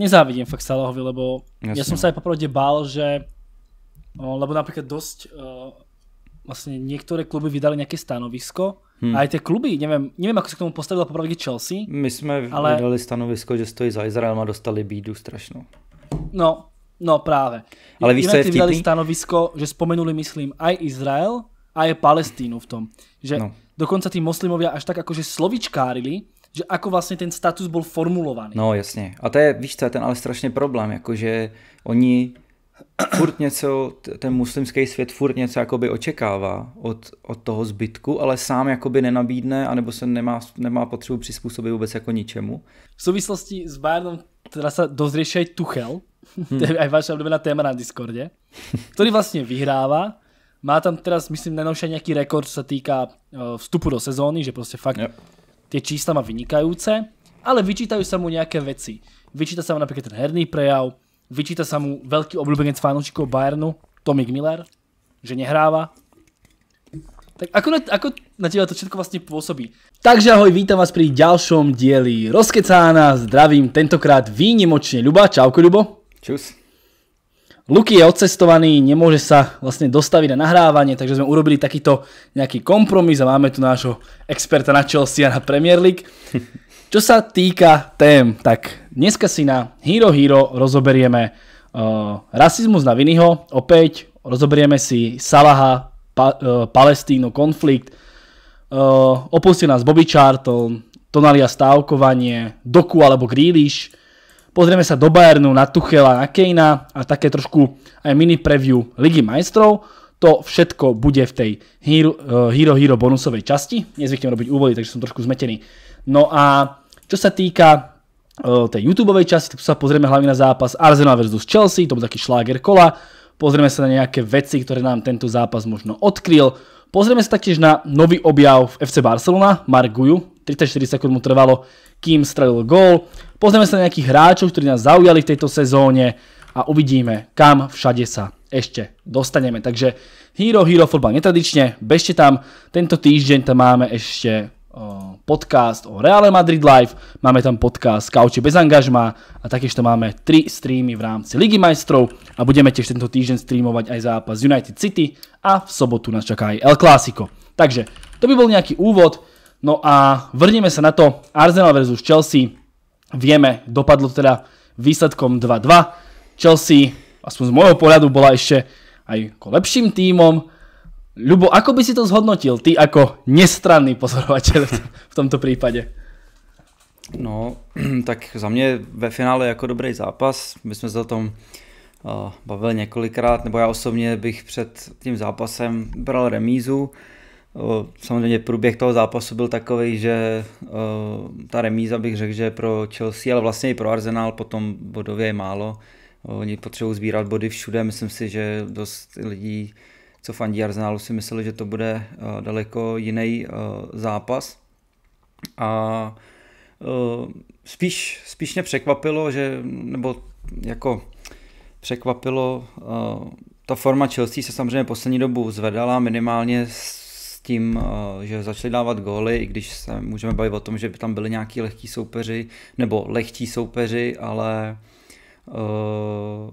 nezávidím fakt Salahovi, lebo Jasne. ja som sa aj popravde bál, že no, lebo napríklad dosť uh, vlastne niektoré kluby vydali nejaké stanovisko hmm. a aj tie kluby, neviem, neviem ako sa k tomu postavila popravde Chelsea. My sme ale... vydali stanovisko, že stojí za Izrael a dostali bídu strašnou. No, no práve. Ale vy ste vydali vtipný? stanovisko, že spomenuli, myslím, aj Izrael, a Palestínu v tom. Že no. dokonce tí moslimovia až tak akože slovičkárili, že ako vlastně ten status byl formulovaný. No jasně. A to je, víš co, je ten ale strašně problém, jakože oni furt něco, ten muslimský svět furt něco jakoby očekává od, od toho zbytku, ale sám jakoby nenabídne, anebo se nemá, nemá potřebu přizpůsobit vůbec jako ničemu. V souvislosti s Bayernem teda se dozriešia Tuchel, hmm. to je aj vaša obľúbená téma na Discordě, který vlastně vyhrává, má tam teraz, myslím, najnovšia nějaký rekord, co se týká eh, vstupu do sezóny, že prostě fakt yep tie čísla má vynikajúce, ale vyčítajú sa mu nejaké veci. Vyčíta sa mu napríklad ten herný prejav, vyčíta sa mu veľký obľúbenec fanúčikov Bayernu, Tomik Miller, že nehráva. Tak ako na, ako na teba to všetko vlastne pôsobí? Takže ahoj, vítam vás pri ďalšom dieli Rozkecána, zdravím tentokrát výnimočne Ľuba, čauko Ľubo. Čus. Luky je odcestovaný, nemôže sa vlastne dostaviť na nahrávanie, takže sme urobili takýto nejaký kompromis a máme tu nášho experta na Chelsea a na Premier League. Čo sa týka tém, tak dneska si na Hero Hero rozoberieme uh, eh, rasizmus na Vinyho, opäť rozoberieme si Salaha, pa, uh, eh, Palestínu, konflikt, uh, opustil nás Bobby Charlton, Tonalia stávkovanie, Doku alebo Grealish, Pozrieme sa do Bayernu, na Tuchela, na Kejna a také trošku aj mini preview Ligy majstrov. To všetko bude v tej Hero eh, Hero, bonusovej časti. Nezvyknem robiť úvody, takže som trošku zmetený. No a čo sa týka eh, tej YouTubeovej časti, tak sa pozrieme hlavne na zápas Arsenal vs Chelsea, to bude taký šláger kola. Pozrieme sa na nejaké veci, ktoré nám tento zápas možno odkryl. Pozrieme sa taktiež na nový objav v FC Barcelona, Mark Guju. 34 sekúnd mu trvalo, kým stradil gól. Pozrieme sa na nejakých hráčov, ktorí nás zaujali v tejto sezóne a uvidíme, kam všade sa ešte dostaneme. Takže Hero Hero Football netradične, bežte tam. Tento týždeň tam máme ešte podcast o Reale Madrid Live, máme tam podcast Kauči bez angažma a takéž to máme tri streamy v rámci Ligy majstrov a budeme tiež tento týždeň streamovať aj zápas United City a v sobotu nás čaká aj El Clásico. Takže to by bol nejaký úvod, no a vrneme sa na to Arsenal vs Chelsea vieme, dopadlo teda výsledkom 2-2. Chelsea, aspoň z môjho pohľadu, bola ešte aj ako lepším tímom. Ľubo, ako by si to zhodnotil ty ako nestranný pozorovateľ v tomto případě? No, tak za mě ve finále jako dobrý zápas. My jsme se o tom uh, bavili několikrát, nebo já osobně bych před tím zápasem bral remízu. Samozřejmě průběh toho zápasu byl takový, že ta remíza bych řekl, že pro Chelsea, ale vlastně i pro Arsenal potom bodově je málo. Oni potřebují sbírat body všude, myslím si, že dost lidí, co fandí Arsenalu, si mysleli, že to bude daleko jiný zápas. A spíš, spíš mě překvapilo, že, nebo jako překvapilo, ta forma Chelsea se samozřejmě poslední dobu zvedala minimálně tím, eh, že začali dávat góly, i když se můžeme bavit o tom, že by tam byli nějaký lehký soupeři, nebo lehčí soupeři, ale uh,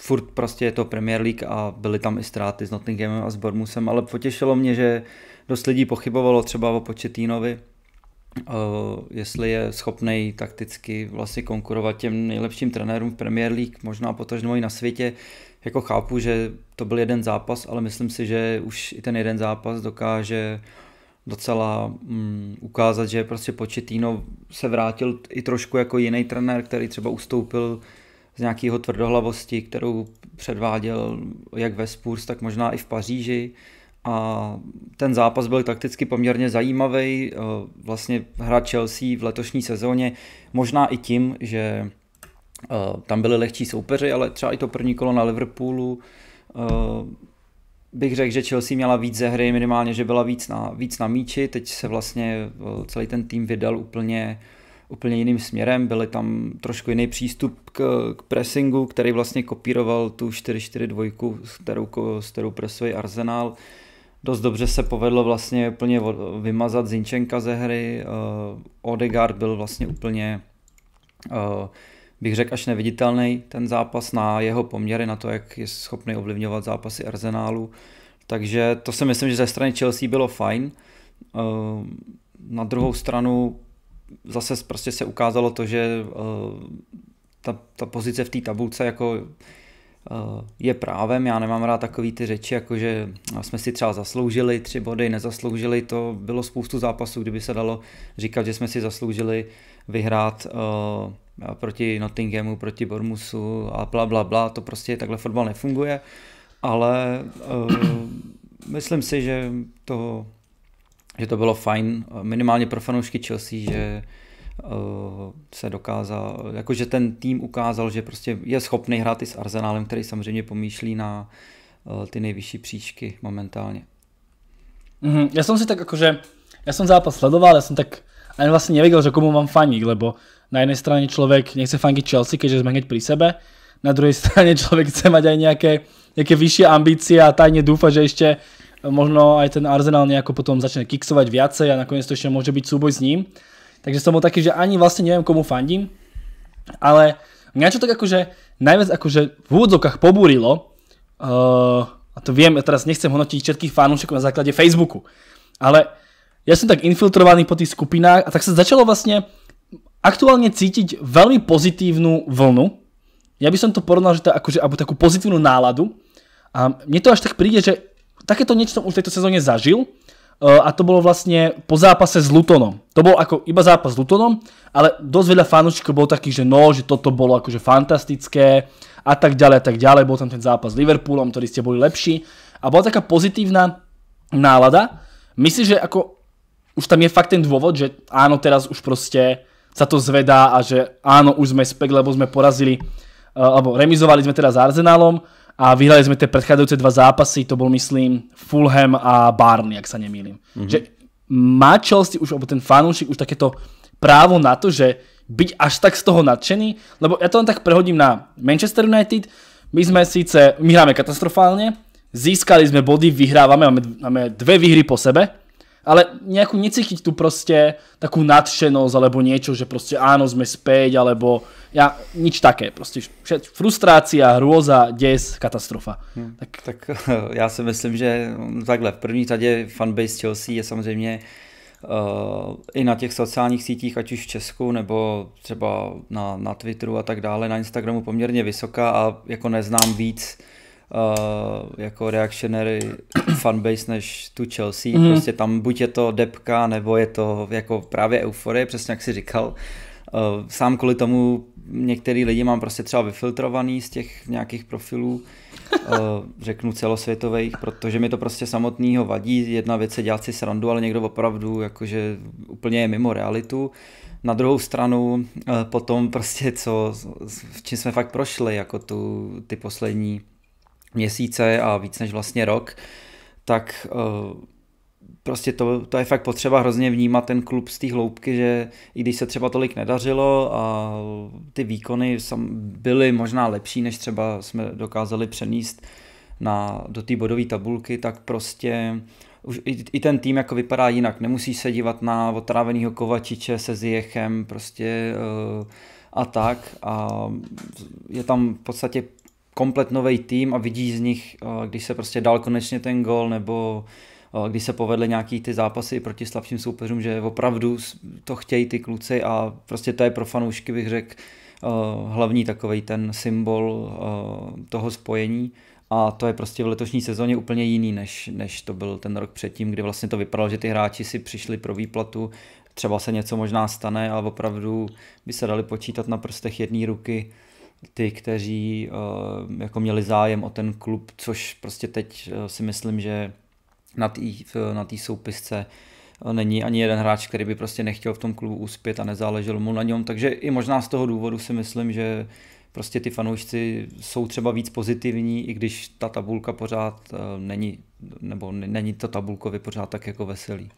furt prostě je to Premier League a byly tam i ztráty s Nottinghamem a s Bormusem, ale potěšilo mě, že dost lidí pochybovalo třeba o Početínovi, Uh, eh, jestli je schopný takticky vlastně konkurovat těm nejlepším trenérům v Premier League, možná potažnou i na světě jako chápu, že to byl jeden zápas, ale myslím si, že už i ten jeden zápas dokáže docela mm, ukázat, že prostě Početino se vrátil i trošku jako jiný trenér, který třeba ustoupil z nějakého tvrdohlavosti, kterou předváděl jak ve Spurs, tak možná i v Paříži. A ten zápas byl takticky poměrně zajímavý. E, vlastně hra Chelsea v letošní sezóně možná i tím, že Eh, tam byli lehčí soupeři, ale třeba i to první kolo na Liverpoolu eh, bych řekl, že Chelsea měla víc ze hry, minimálně, že byla víc na, víc na míči, teď se vlastně eh, celý ten tým vydal úplně úplně jiným směrem, byly tam trošku jiný přístup k, k pressingu, který vlastně kopíroval tu 4-4-2, s kterou, s kterou presuje Arsenal. Dost dobře se povedlo vlastně úplně vymazat Zinčenka ze hry, Odegaard byl vlastně úplně uh, bych řekl, až neviditelný ten zápas na jeho poměry, na to, jak je schopný ovlivňovat zápasy Arsenálu. Takže to si myslím, že ze strany Chelsea bylo fajn. Eh, na druhou stranu zase prostě se ukázalo to, že eh, ta, ta pozice v té tabulce jako eh, je právem. Já nemám rád takový ty řeči, jako že jsme si třeba zasloužili tři body, nezasloužili. To bylo spoustu zápasů, kdyby se dalo říkat, že jsme si zasloužili vyhrát uh, proti Nottinghamu, proti Bormusu a bla, bla, bla. To prostě takhle fotbal nefunguje, ale uh, myslím si, že to, že to bylo fajn, minimálně pro fanoušky Chelsea, že uh, se dokázal, jakože ten tým ukázal, že prostě je schopný hrát i s Arsenálem, který samozřejmě pomýšlí na uh, ty nejvyšší příčky momentálně. Mm-hmm. Já jsem si tak jakože, já jsem zápas sledoval, já jsem tak a vlastně vlastne že komu mám faniť, lebo na jedné straně člověk nechce fangiť Chelsea, keďže jsme hned při sebe, na druhé straně člověk chce mať aj nějaké, nějaké vyšší ambície a tajně dúfa, že ještě možno aj ten Arsenal nejako potom začne kiksovať viacej a nakoniec to ešte môže byť súboj s ním. Takže som bol taký, že ani vlastne neviem, komu fandím, ale mňa čo tak akože najviac akože v úvodzovkách pobúrilo, uh, eh, a to viem, ja teraz nechcem hodnotiť všetkých fanúšikov na základe Facebooku, ale ja som tak infiltrovaný po tých skupinách a tak sa začalo vlastne aktuálne cítiť veľmi pozitívnu vlnu. Ja by som to porovnal, že tá, akože, alebo takú pozitívnu náladu. A mne to až tak príde, že takéto niečo som už v tejto sezóne zažil eh, a to bolo vlastne po zápase s Lutonom. To bol ako iba zápas s Lutonom, ale dosť veľa fanúšikov bolo takých, že no, že toto bolo akože fantastické a tak ďalej a tak ďalej. Bol tam ten zápas s Liverpoolom, ktorý ste boli lepší a bola taká pozitívna nálada. Myslím, že ako už tam je fakt ten dôvod, že áno, teraz už proste sa to zvedá a že áno, už sme spek, lebo sme porazili, eh, alebo remizovali sme teda s Arsenalom a vyhrali sme tie predchádzajúce dva zápasy, to bol myslím Fulham a Barney, ak sa nemýlim. Mhm. Že má Chelsea už, alebo ten fanúšik už takéto právo na to, že byť až tak z toho nadšený, lebo ja to len tak prehodím na Manchester United, my sme síce, my hráme katastrofálne, získali sme body, vyhrávame, máme, máme dve výhry po sebe, ale nejakú necítiť tu proste takú nadšenosť alebo niečo, že proste áno, sme späť, alebo ja, nič také, prostě frustrácia, hrôza, děs, katastrofa. Hmm. Tak. tak já si myslím, že takhle, v první tade fanbase Chelsea je samozřejmě eh, i na těch sociálních sítích, ať už v Česku nebo třeba na, na Twitteru a tak dále, na Instagramu poměrně vysoká a jako neznám víc uh, uh, jako reactionary fanbase než tu Chelsea. Mm. Prostě tam buď je to depka, nebo je to jako právě euforie, přesně jak si říkal. Uh, sám kvůli tomu některý lidi mám prostě třeba vyfiltrovaný z těch nějakých profilů, uh, řeknu celosvětových, protože mi to prostě samotného vadí. Jedna věc je dělat si srandu, ale někdo opravdu jakože úplně je mimo realitu. Na druhou stranu potom prostě co, v čím jsme fakt prošli, jako tu, ty poslední měsíce a víc než vlastně rok, tak eh, prostě to, to je fakt potřeba hrozně vnímat ten klub z té hloubky, že i když se třeba tolik nedařilo a ty výkony byly možná lepší, než třeba jsme dokázali přenést na, do té bodové tabulky, tak prostě už i, i ten tým jako vypadá jinak. Nemusíš se dívat na otráveného Kovačiče se zjechem, prostě uh, a tak. A je tam v podstatě komplet nový tým a vidí z nich, eh, když se prostě dal konečně ten gol, nebo eh, když se povedly nějaký ty zápasy proti slabším soupeřům, že opravdu to chtějí ty kluci a prostě to je pro fanoušky, bych řekl, eh, hlavní takový ten symbol toho spojení a to je prostě v letošní sezóně úplně jiný, než, než to byl ten rok předtím, kdy vlastně to vypadalo, že ty hráči si přišli pro výplatu, třeba se něco možná stane, ale opravdu by se dali počítat na prstech jedné ruky ty, kteří eh, jako měli zájem o ten klub, což prostě teď eh, si myslím, že na té na soupisce eh, není ani jeden hráč, který by prostě nechtěl v tom klubu uspět a nezáleželo mu na něm, takže i možná z toho důvodu si myslím, že prostě ty fanoušci jsou třeba víc pozitivní, i když ta tabulka pořád není, nebo není to tabulkovi pořád tak jako veselý.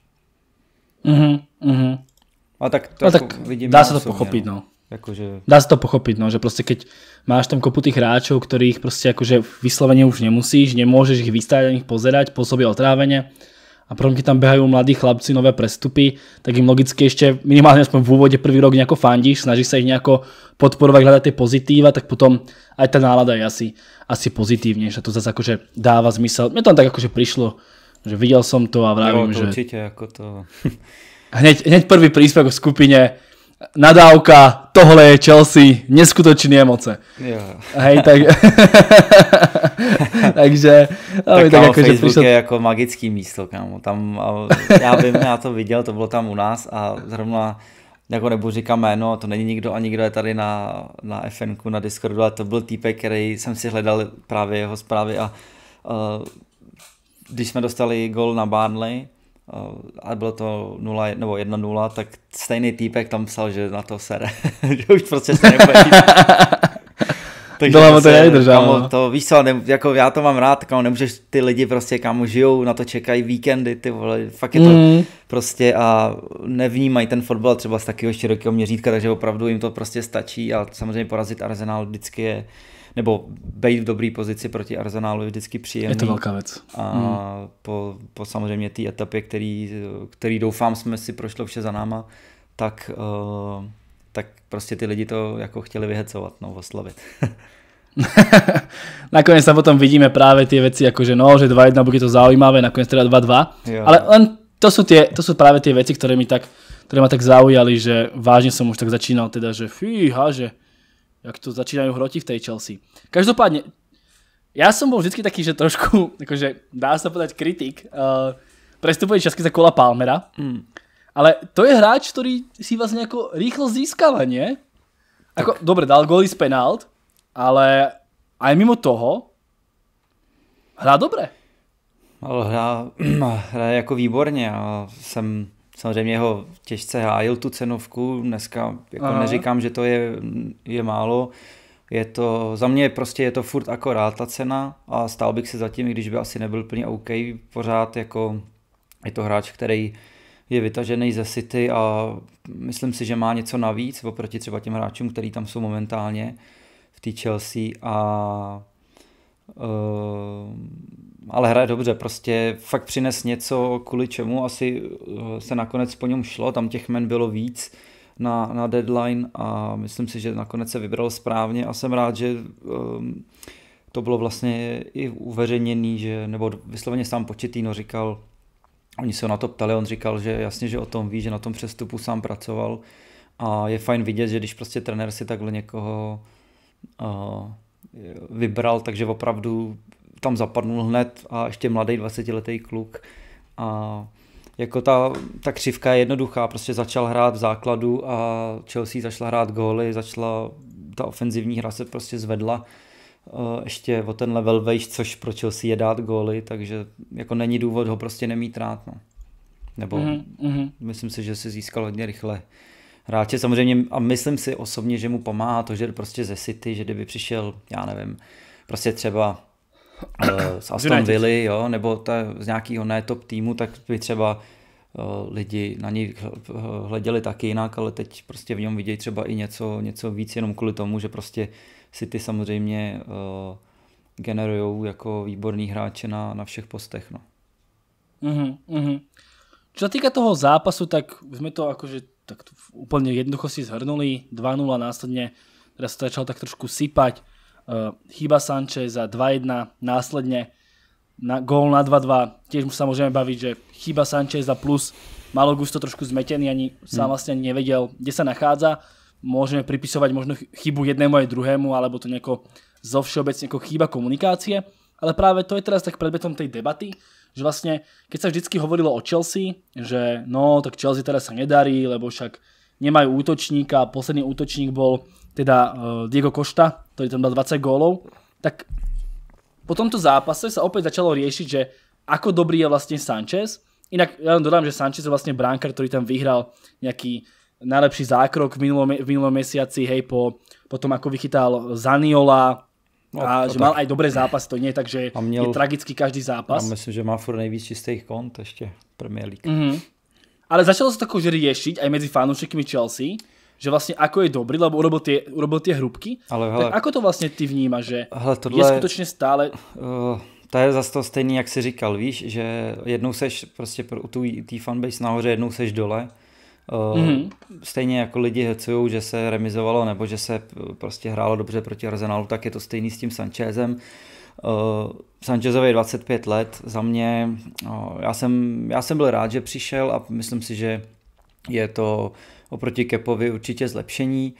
Mhm, mhm. A tak, to a no jako tak vidím dá se to pochopit, no. no. Jakože... Dá se to pochopit, no, že prostě keď máš tam kopu tých hráčov, ktorých prostě jakože vysloveně už nemusíš, nemôžeš ich vystáť ani ich pozerať, pôsobia otrávenie a potom keď tam behajú mladí chlapci, nové prestupy, tak im logicky ešte minimálne aspoň v úvode prvý rok nejako fandíš, snažíš sa ich nejako podporovať, hľadať tie pozitíva, tak potom aj tá nálada je asi, asi že To zase akože dáva zmysel. Mne to tam tak akože prišlo, že videl som to a vravím, že... určite ako to... hneď, hneď prvý príspevok v skupine nadávka, tohle je Chelsea, neskutečné emoce. Jo. Hej, tak... takže... tak, tak jako, Facebook že je jako magický místo, kámo. Tam, já vím, já to viděl, to bylo tam u nás a zrovna jako nebo říkat jméno, to není nikdo a nikdo je tady na, na FNku, na Discordu, ale to byl týpek, který jsem si hledal právě jeho zprávy a uh, když jsme dostali gol na Barnley, a bylo to 0 nebo 1-0, tak stejný týpek tam psal, že na to sere, že už prostě se Takže Dole to je prostě kámo, no. to, víš co, ne, jako já to mám rád, kámo, nemůžeš ty lidi prostě kámo žijou, na to čekají víkendy, ty vole, fakt je to mm. prostě a nevnímají ten fotbal třeba z takového širokého měřítka, takže opravdu jim to prostě stačí a samozřejmě porazit Arsenal vždycky je nebo být v dobré pozici proti Arsenálu je vždycky příjemný. Je to velká věc. A hmm. po, po samozřejmě té etapě, který, který doufám jsme si prošlo vše za náma, tak, uh, tak prostě ty lidi to jako chtěli vyhecovat, no, oslavit. nakonec se potom vidíme právě ty věci, jakože no, že 2-1 bude to zaujímavé, nakonec teda 2-2, jo. ale len to jsou tie, to jsou právě ty věci, které mi tak, které ma tak zaujali, že vážne som už tak začínal teda, že fíha, že jak to začínajú hroti v tej Chelsea. Každopádne, ja som bol vždycky taký, že trošku, akože dá sa povedať kritik, uh, prestupuje časky za kola Palmera, hmm. ale to je hráč, ktorý si vás vlastně nejako rýchlo získava, nie? Ako, dobre, dal goly z penált, ale aj mimo toho hrá dobre. Hrá, jako výborně a jsem samozřejmě ho těžce hájil tu cenovku, dneska jako Aha. neříkám, že to je, je málo, je to, za mě prostě je to furt akorát ta cena a stál bych se zatím, i když by asi nebyl plně OK, pořád jako je to hráč, který je vytažený ze City a myslím si, že má něco navíc oproti třeba těm hráčům, který tam jsou momentálně v té Chelsea a uh, ale hraje dobře, prostě fakt přines něco, kvůli čemu asi eh, se nakonec po něm šlo, tam těch men bylo víc na, na deadline a myslím si, že nakonec se vybral správně a jsem rád, že um, to bylo vlastně i uveřejněný, že, nebo vysloveně sám početíno říkal, oni se ho na to ptali, on říkal, že jasně, že o tom ví, že na tom přestupu sám pracoval a je fajn vidět, že když prostě trenér si takhle někoho uh, vybral, takže opravdu tam zapadnul hned a ještě mladý 20-letý kluk. A jako ta, ta křivka je jednoduchá, prostě začal hrát v základu a Chelsea začala hrát góly, začala, ta ofenzivní hra se prostě zvedla e, ještě o ten level vejš, což pro Chelsea je dát góly, takže jako není důvod ho prostě nemít rád. No. Nebo mm-hmm. myslím si, že se získal hodně rychle hráče. Samozřejmě a myslím si osobně, že mu pomáhá to, že prostě ze City, že kdyby přišel, já nevím, prostě třeba Eh, z Aston Villa, jo, nebo ta, z nějakého ne top týmu, tak by třeba eh, lidi na něj eh, hleděli taky jinak, ale teď prostě v něm vidějí třeba i něco, něco víc jenom kvůli tomu, že prostě si ty samozřejmě uh, generují jako výborný hráče na, na všech postech. No. Mm-hmm, mm-hmm. Čo toho zápasu, tak jsme to jakože tak úplně jednoducho si zhrnuli. 2-0 teda se to začalo tak trošku sypať. Eh, chyba Sancheza, 2-1, následne na gól na 2-2, tiež mu sa môžeme baviť, že chyba Sancheza plus malo gusto to trošku zmetený, ani sám hmm. vlastne nevedel, kde sa nachádza. Môžeme pripisovať možno chybu jednému aj druhému, alebo to nejako zo všeobecne ako chýba komunikácie. Ale práve to je teraz tak predmetom tej debaty, že vlastne, keď sa vždycky hovorilo o Chelsea, že no, tak Chelsea teraz sa nedarí, lebo však nemajú útočníka, posledný útočník bol teda eh, Diego Košta, ktorý tam dal 20 gólov, tak po tomto zápase sa opäť začalo riešiť, že ako dobrý je vlastne Sanchez. Inak ja len dodám, že Sanchez je vlastne bránkar, ktorý tam vyhral nejaký najlepší zákrok v minulom, v minulom mesiaci, hej, po, po tom, ako vychytal Zaniola, No, a že mal aj dobré zápasy, to nie je tak, že a měl, je tragický každý zápas. A myslím, že má furt nejvíc čistých kont ešte, Premier League. Mm -hmm. Ale začalo se to akože riešiť aj medzi fanúšikmi Chelsea, že vlastně ako je dobrý, lebo urobil ty urobil ty hrubky. Ale hele, tak ako to vlastně ty vnímaš, že hele, tohle, je skutečně stále... Uh, to je zase to stejný, jak jsi říkal, víš, že jednou seš prostě pro tu tý fanbase nahoře, jednou seš dole. Uh, mm-hmm. Stejně jako lidi hecují, že se remizovalo nebo že se prostě hrálo dobře proti Arsenalu, tak je to stejný s tím Sanchezem. Uh, Sanchezovi 25 let, za mě, uh, já, jsem, já jsem byl rád, že přišel a myslím si, že je to uh, oproti Kepovi určitě zlepšení.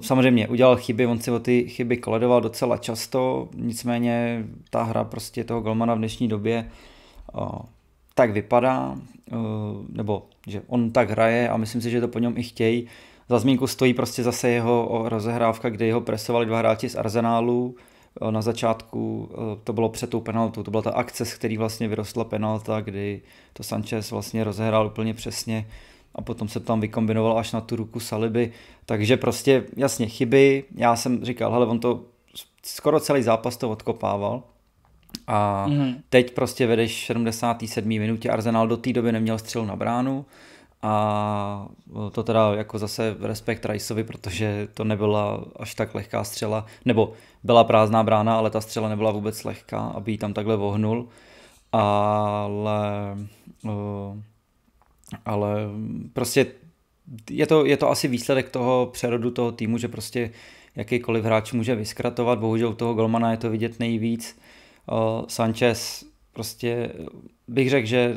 Samozřejmě udělal chyby, on si o ty chyby koledoval docela často, nicméně ta hra prostě toho Golmana v dnešní době tak vypadá, nebo že on tak hraje a myslím si, že to po něm i chtějí. Za zmínku stojí prostě zase jeho rozehrávka, kdy ho presovali dva hráči z Arsenálu. Na začátku to bylo před tou penaltou, to byla ta akce, z který vlastně vyrostla penalta, kdy to Sanchez vlastně rozehrál úplně přesně a potom se tam vykombinoval až na tu ruku Saliby. Takže prostě jasně chyby, já jsem říkal, hele, on to skoro celý zápas to odkopával a mm. teď prostě vedeš 77. minutě, Arsenal do té doby neměl střel na bránu a to teda jako zase respekt Riceovi, protože to nebyla až tak lehká střela, nebo byla prázdná brána, ale ta střela nebyla vůbec lehká, aby ji tam takhle vohnul, ale... Uh, ale prostě je to, je to asi výsledek toho přerodu toho týmu, že prostě jakýkoliv hráč může vyskratovat, bohužel u toho golmana je to vidět nejvíc. Eh, Sanchez prostě bych řekl, že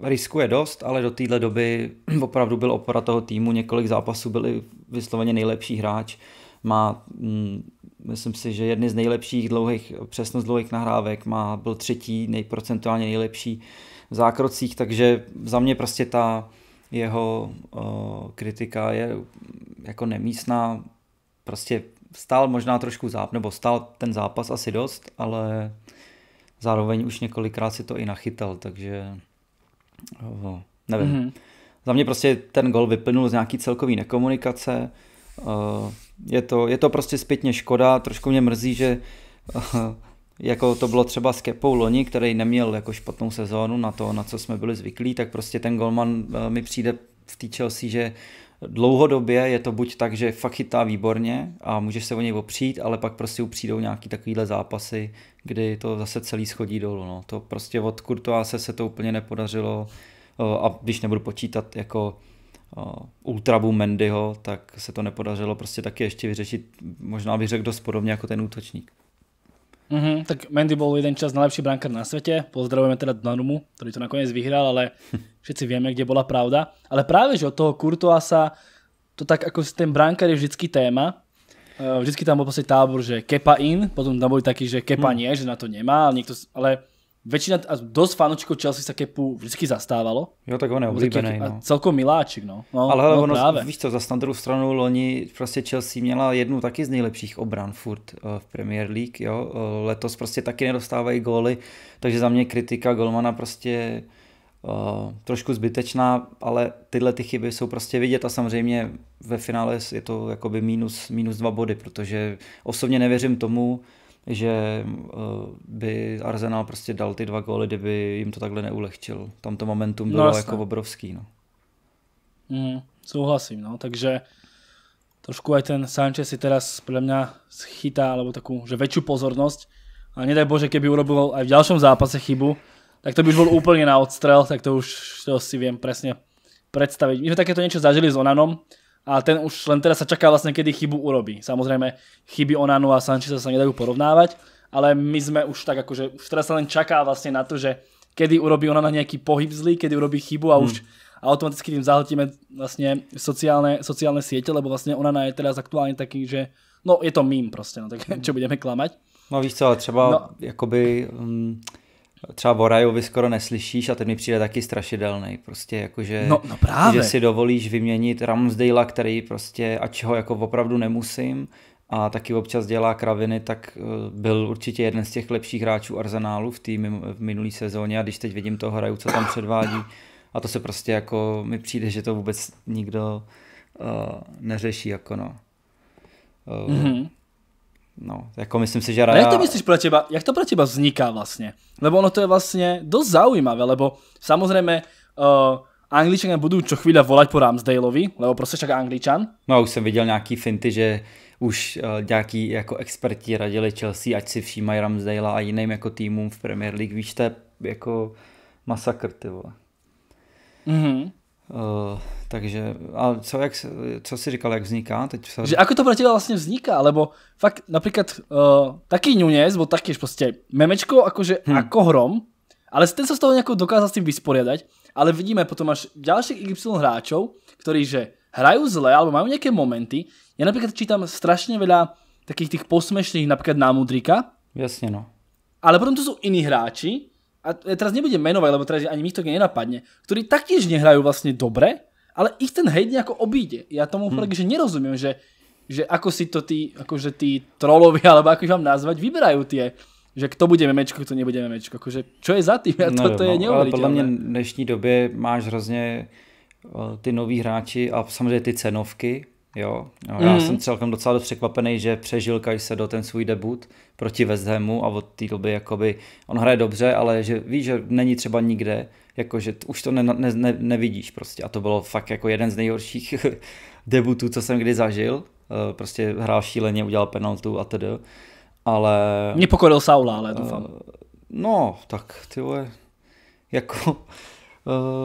riskuje dost, ale do téhle doby opravdu byl opora toho týmu, několik zápasů byli vysloveně nejlepší hráč, má, mm, myslím si, že jedny z nejlepších dlouhých, přesnost dlouhých nahrávek, má, byl třetí nejprocentuálně nejlepší zákrocích, takže za mě prostě ta jeho uh, kritika je jako nemístná. prostě stál možná trošku záp, nebo stál ten zápas asi dost, ale zároveň už několikrát si to i nachytal, takže uh, nevím. Mm-hmm. Za mě prostě ten gol vyplnul z nějaký celkový nekomunikace, uh, je to, je to prostě zpětně škoda, trošku mě mrzí, že jako to bylo třeba s Kepou Loni, který neměl jako špatnou sezónu na to, na co jsme byli zvyklí, tak prostě ten golman eh, mi přijde v té Chelsea, že dlouhodobě je to buď tak, že fakt chytá výborně a můžeš se o něj opřít, ale pak prostě přijdou nějaký takovýhle zápasy, kdy to zase celý schodí dolů. No. To prostě od Kurtoáse se to úplně nepodařilo eh, a když nebudu počítat jako eh, ultrabu Mendyho, tak se to nepodařilo prostě taky ještě vyřešit, možná bych řekl dost podobně jako ten útočník. Mm-hmm, tak Mandy bol jeden čas najlepší brankár na svete, pozdravujeme teda Danomu, ktorý to nakoniec vyhral, ale všetci vieme, kde bola pravda. Ale práve, že od toho kurtoasa, to tak, ako ten brankár je vždycky téma, eh, vždycky tam bol prostě tábor, že Kepa in, potom tam boli takí, že Kepa hmm. nie, že na to nemá, ale, niekto, ale väčšina, dosť fanúčikov Chelsea sa kepu vždycky zastávalo. Jo, tak on je oblíbený, no. Celkom miláčik, no. no Ale ale no, ono, právě. víš co, za na druhou stranu loni prostě Chelsea měla jednu taky z nejlepších obran furt eh, v Premier League, jo. Eh, letos prostě taky nedostávají góly, takže za mě kritika Golmana prostě Uh, trošku zbytečná, ale tyhle ty chyby jsou prostě vidět a samozřejmě ve finále je to jakoby minus, minus dva body, protože osobně nevěřím tomu, že eh, by Arsenal prostě dal ty dva góly, kdyby jim to takhle neulehčil. Tam to momentum no bylo no, jako obrovský. No. Mm, souhlasím, no, takže trošku aj ten Sanchez si teraz podľa mě schytá, alebo takú, že väčšiu pozornosť. A nedaj Bože, keby urobil aj v ďalšom zápase chybu, tak to by už bol úplne na odstrel, tak to už to si viem presne predstaviť. My sme takéto niečo zažili s Onanom, a ten už len teraz sa čaká vlastne, kedy chybu urobí. Samozrejme, chyby Onanu a Sancheza sa nedajú porovnávať, ale my sme už tak akože, už teraz sa len čaká vlastne na to, že kedy urobí Onana nejaký pohyb zlý, kedy urobí chybu a už hmm. automaticky tým zahltíme vlastne sociálne, sociálne siete, lebo vlastne Onana je teraz aktuálne taký, že no je to mím prostě, no tak čo budeme klamať. No víš co, ale třeba no, jakoby... Um třeba o Rajovi skoro neslyšíš a ten mi přijde taky strašidelný. Prostě jakože, no, no právě. že si dovolíš vyměnit Ramsdale, který prostě, ač ho jako opravdu nemusím, a taky občas dělá kraviny, tak eh, byl určitě jeden z těch lepších hráčů Arsenálu v týmu v minulý sezóně a když teď vidím toho hraju, co tam předvádí a to se prostě jako mi přijde, že to vůbec nikdo uh, neřeší jako no. Uh, mm-hmm. No, jako myslím si, že Raja... A jak to myslíš pro teba, jak to pro teba vzniká vlastně? Lebo ono to je vlastně dost zaujímavé, lebo samozřejmě uh, Angličané budou čo chvíle volat po Ramsdaleovi, lebo prostě čaká Angličan. No a už jsem viděl nějaký finty, že už uh, nějaký jako experti radili Chelsea, ať si všímají Ramsdale a jiným jako týmům v Premier League. Víš, to je jako masakr, ty vole. Mm-hmm. Eh, takže, a co, jak, co si říkal, jak vzniká? Teď se... Že ako to pro teba vlastne vzniká, lebo fakt napríklad uh, eh, taký Nunez bo taky proste memečko akože hmm. ako hrom, ale ten sa z toho nejako dokázal s tým vysporiadať, ale vidíme potom až ďalších Y hráčov, ktorí že hrajú zle alebo majú nejaké momenty. Ja napríklad čítam strašne veľa takých tých posmešných napríklad na Mudrika. Jasne no. Ale potom tu sú iní hráči, a ja teraz nebudem menovať, lebo teraz ani mi to nenapadne, ktorí taktiež nehrajú vlastne dobre, ale ich ten hejt nejako obíde. Ja tomu hmm. že nerozumiem, že, že ako si to tí, akože tí trolovia, alebo ako ich mám nazvať, vyberajú tie, že kto bude memečko, kto nebude memečko. Akože, čo je za tým? Ja to, no, to je no, ale podle mě v dnešní době máš hrozně eh, ty noví hráči a samozřejmě ty cenovky, Jo, no, já mm. jsem celkem docela dost překvapený, že přežil do ten svůj debut proti West Hamu a od té doby jakoby, on hraje dobře, ale že víš, že není třeba nikde, jakože už to ne, ne, ne, nevidíš prostě a to bylo fakt jako jeden z nejhorších debutů, co jsem kdy zažil, eh, prostě hrál šíleně, udělal penaltu a tedy, ale... Mě pokoril Saula, ale eh, doufám. No, tak ty vole, jako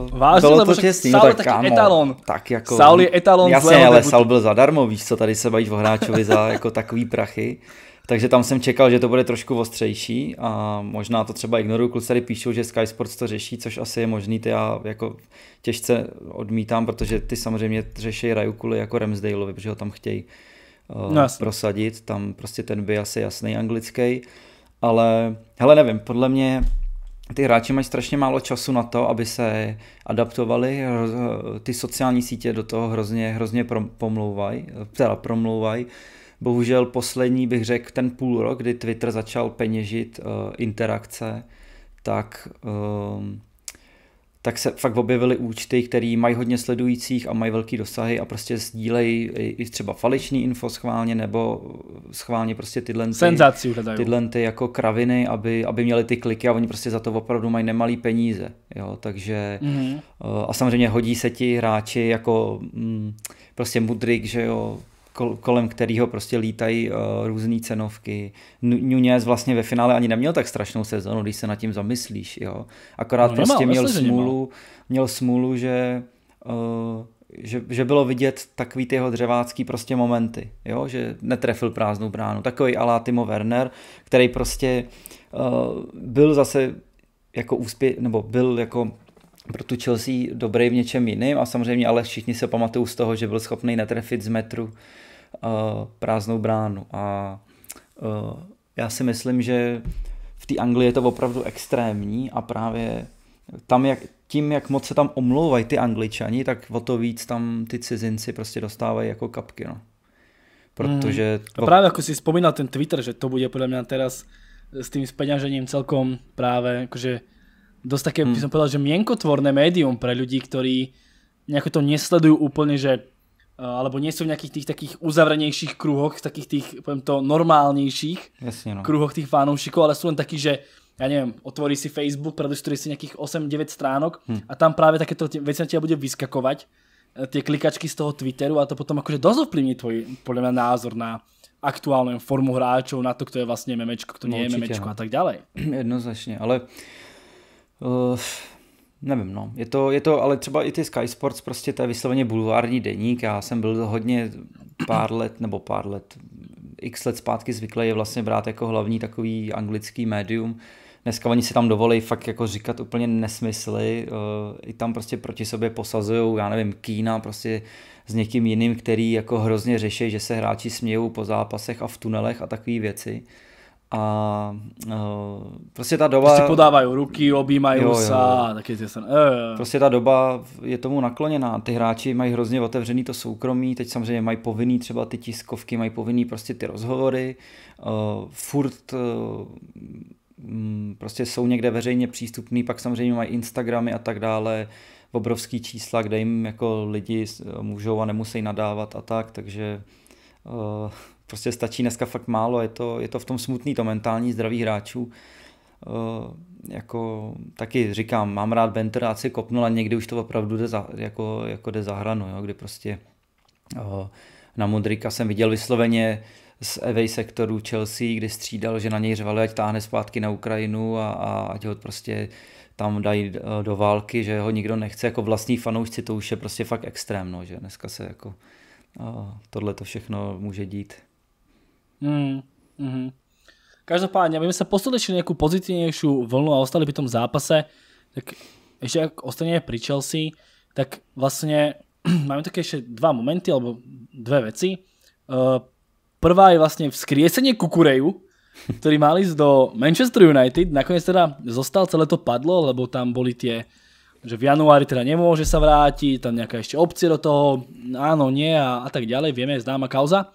Uh, Vážně, bylo to těsný, no tak taky etalon. Tak jako, Saul je etalon Jasně, ale Saul byl zadarmo, víš co, tady se bavíš o hráčovi za jako takový prachy. Takže tam jsem čekal, že to bude trošku ostřejší a možná to třeba ignoruju. Kluci tady píšou, že Sky Sports to řeší, což asi je možný, ty já jako těžce odmítám, protože ty samozřejmě řeší raju kvůli jako Ramsdaleovi, protože ho tam chtějí uh, no, prosadit. Tam prostě ten by asi jasný anglický. Ale hele, nevím, podle mě ty hráči mají strašně málo času na to, aby se adaptovali, ty sociální sítě do toho hrozně, hrozně pomlouvají, teda promlouvají. Bohužel poslední bych řekl ten půl rok, kdy Twitter začal peněžit uh, interakce, tak uh, tak se fakt objevily účty, které mají hodně sledujících a mají velký dosahy a prostě sdílejí i třeba falešný info schválně nebo schválně prostě tyhle, ty, Senzaci tyhle ty jako kraviny, aby, aby měli ty kliky a oni prostě za to opravdu mají nemalý peníze. Jo? Takže mm-hmm. a samozřejmě hodí se ti hráči jako mm, prostě Mudrik, že jo, kolem kterého prostě lítají uh, eh, různé cenovky. Nunez vlastně ve finále ani neměl tak strašnou sezonu, když se nad tím zamyslíš, jo. Akorát no, prostě nemá, měl vlastně, smůlu, měl smůlu, že, uh, že, že bylo vidět takový ty jeho dřevácký prostě momenty, jo, že netrefil prázdnou bránu. Takový alá Timo Werner, který prostě uh, byl zase jako úspěch, nebo byl jako pro tu Chelsea dobrý v něčem jiným a samozřejmě ale všichni se pamatují z toho, že byl schopný netrefit z metru uh, prázdnou bránu a uh, já si myslím, že v té Anglii je to opravdu extrémní a právě tam, jak, tím, jak moc se tam omlouvají ty angličani, tak o to víc tam ty cizinci prostě dostávají jako kapky, no. Protože... Mm. A právě jako si vzpomínal ten Twitter, že to bude podle mě teraz s tím speňažením celkom právě, jakože dosť také, hmm. by som povedal, že mienkotvorné médium pre ľudí, ktorí nejako to nesledujú úplne, že e, alebo nie sú v nejakých tých takých uzavrenejších kruhoch, takých tých, poviem to, normálnejších Jasne, no. kruhoch tých fanúšikov, ale sú len takí, že ja neviem, otvorí si Facebook, prelistuje si nejakých 8-9 stránok hmm. a tam práve takéto veci na teba bude vyskakovať, e, tie klikačky z toho Twitteru a to potom akože dosť ovplyvní tvoj, podľa mňa, názor na aktuálnu formu hráčov, na to, kto je vlastne memečko, kto no, nie je memečko no. a tak ďalej. Jednoznačne, ale uh, Uh, nevím, no. Je to, je to, ale třeba i ty Sky Sports, prostě to je vysloveně bulvární deník. Já jsem byl hodně pár let, nebo pár let, x let zpátky zvyklý je vlastně brát jako hlavní takový anglický médium. Dneska oni si tam dovolí fakt jako říkat úplně nesmysly. Uh, I tam prostě proti sobě posazují, já nevím, Kína prostě s někým jiným, který jako hrozně řeší, že se hráči smějou po zápasech a v tunelech a takové věci. A uh, prostě ta doba... Prostě podávají ruky, objímají jo, sa a taky se... Uh, prostě ta doba je tomu nakloněná. Ty hráči mají hrozně otevřený to soukromí, teď samozřejmě mají povinný třeba ty tiskovky, mají povinný prostě ty rozhovory, uh, furt uh, prostě jsou někde veřejně přístupný, pak samozřejmě mají Instagramy a tak dále, obrovský čísla, kde jim jako lidi můžou a nemusí nadávat a tak, takže uh, prostě stačí dneska fakt málo, je to, je to v tom smutný, to mentální zdraví hráčů. Uh, jako taky říkám, mám rád Benter, rád si kopnul a někdy už to opravdu jde za, jako, jako jde za hranu, jo, kdy prostě uh, na Modrika jsem viděl vysloveně z away sektoru Chelsea, kdy střídal, že na něj řvali, ať táhne zpátky na Ukrajinu a, a ať ho prostě tam dají uh, do války, že ho nikdo nechce, jako vlastní fanoušci, to už je prostě fakt extrémno že dneska se jako tohle to všechno může dít. Mm, mm Každopádne, aby sme sa posunuli nejakú pozitívnejšiu vlnu a ostali by tom zápase, tak ešte ak ostane pri Chelsea, tak vlastne máme také ešte dva momenty, alebo dve veci. Eh, prvá je vlastne vzkriesenie Kukureju, ktorý mal ísť do Manchester United. Nakoniec teda zostal, celé to padlo, lebo tam boli tie, že v januári teda nemôže sa vrátiť, tam nejaká ešte opcie do toho, áno, nie a, a tak ďalej, vieme, známa kauza.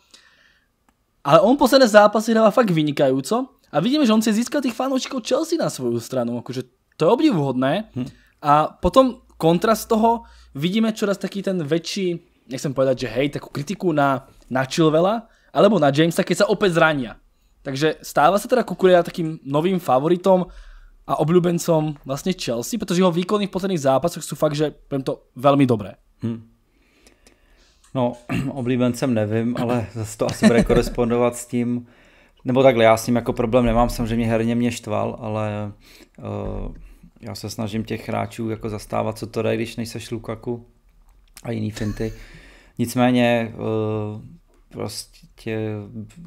Ale on posledné zápasy hráva fakt vynikajúco a vidíme, že on si získal tých fanúčikov Chelsea na svoju stranu. Akože to je obdivuhodné. Hm. A potom kontrast toho vidíme čoraz taký ten väčší, nechcem povedať, že hej, takú kritiku na, na Chilvela alebo na Jamesa, keď sa opäť zrania. Takže stáva sa teda Kukurea takým novým favoritom a obľúbencom vlastne Chelsea, pretože jeho výkony v posledných zápasoch sú fakt, že to veľmi dobré. Hm. No, oblíbencem nevím, ale zase to asi bude korespondovat s tím, nebo takhle, já s ním jako problém nemám, samozřejmě herně mě štval, ale uh, já se snažím těch hráčů jako zastávat, co to dají, když nejseš Lukaku a jiný finty. Nicméně uh, prostě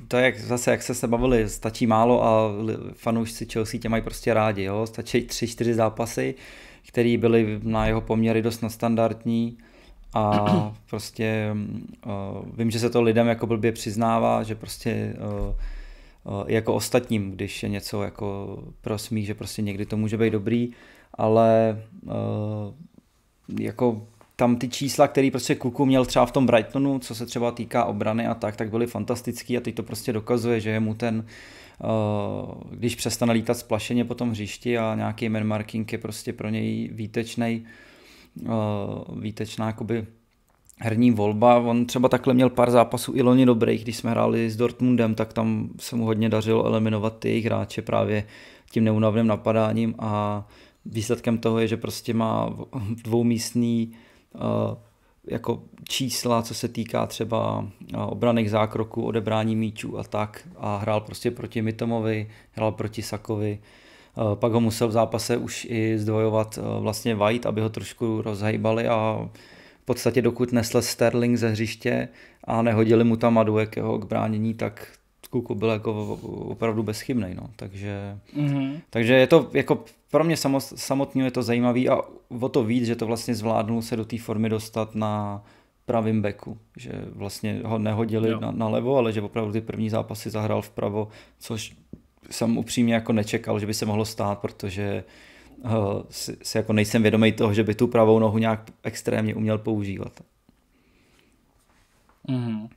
to jak zase, jak se se bavili, stačí málo a fanoušci Chelsea tě mají prostě rádi, jo? stačí tři, čtyři zápasy, které byly na jeho poměry dost nadstandardní a prostě uh, vím, že se to lidem jako blbě přiznává, že prostě uh, uh, jako ostatním, když je něco jako prosmí, že prostě někdy to může být dobrý, ale uh, jako tam ty čísla, který prostě Kuku měl třeba v tom Brightonu, co se třeba týká obrany a tak, tak byly fantastický a teď to prostě dokazuje, že je mu ten, když přestane lítat splašeně po tom hřišti a nějaký man marking je prostě pro něj výtečný, Eh, výtečná jakoby herní volba. On třeba takhle měl pár zápasů i loni dobrých, když jsme hráli s Dortmundem, tak tam se mu hodně dařilo eliminovat ty jejich hráče právě tím neunavným napadáním a výsledkem toho je, že prostě má dvoumístný eh, jako čísla, co se týká třeba eh, obraných zákroků, odebrání míčů a tak. A hrál prostě proti Mitomovi, hrál proti Sakovi, Eh, pak ho musel v zápase už i zdvojovat eh, vlastně White, aby ho trošku rozhejbali a v podstatě dokud nesle Sterling ze hřiště a nehodili mu tam Maduekeho k bránění, tak Kuku byl jako opravdu bezchybný, no. takže, mm-hmm. takže je to jako pro mě samotný je to zajímavý a o to víc, že to vlastně zvládnul se do té formy dostat na pravým beku, že vlastně ho nehodili na, na levo, ale že opravdu ty první zápasy zahrál vpravo, což jsem upřímně jako nečekal, že by se mohlo stát, protože uh, si, si jako nejsem vědomý toho, že by tu pravou nohu nějak extrémně uměl používat. Mm.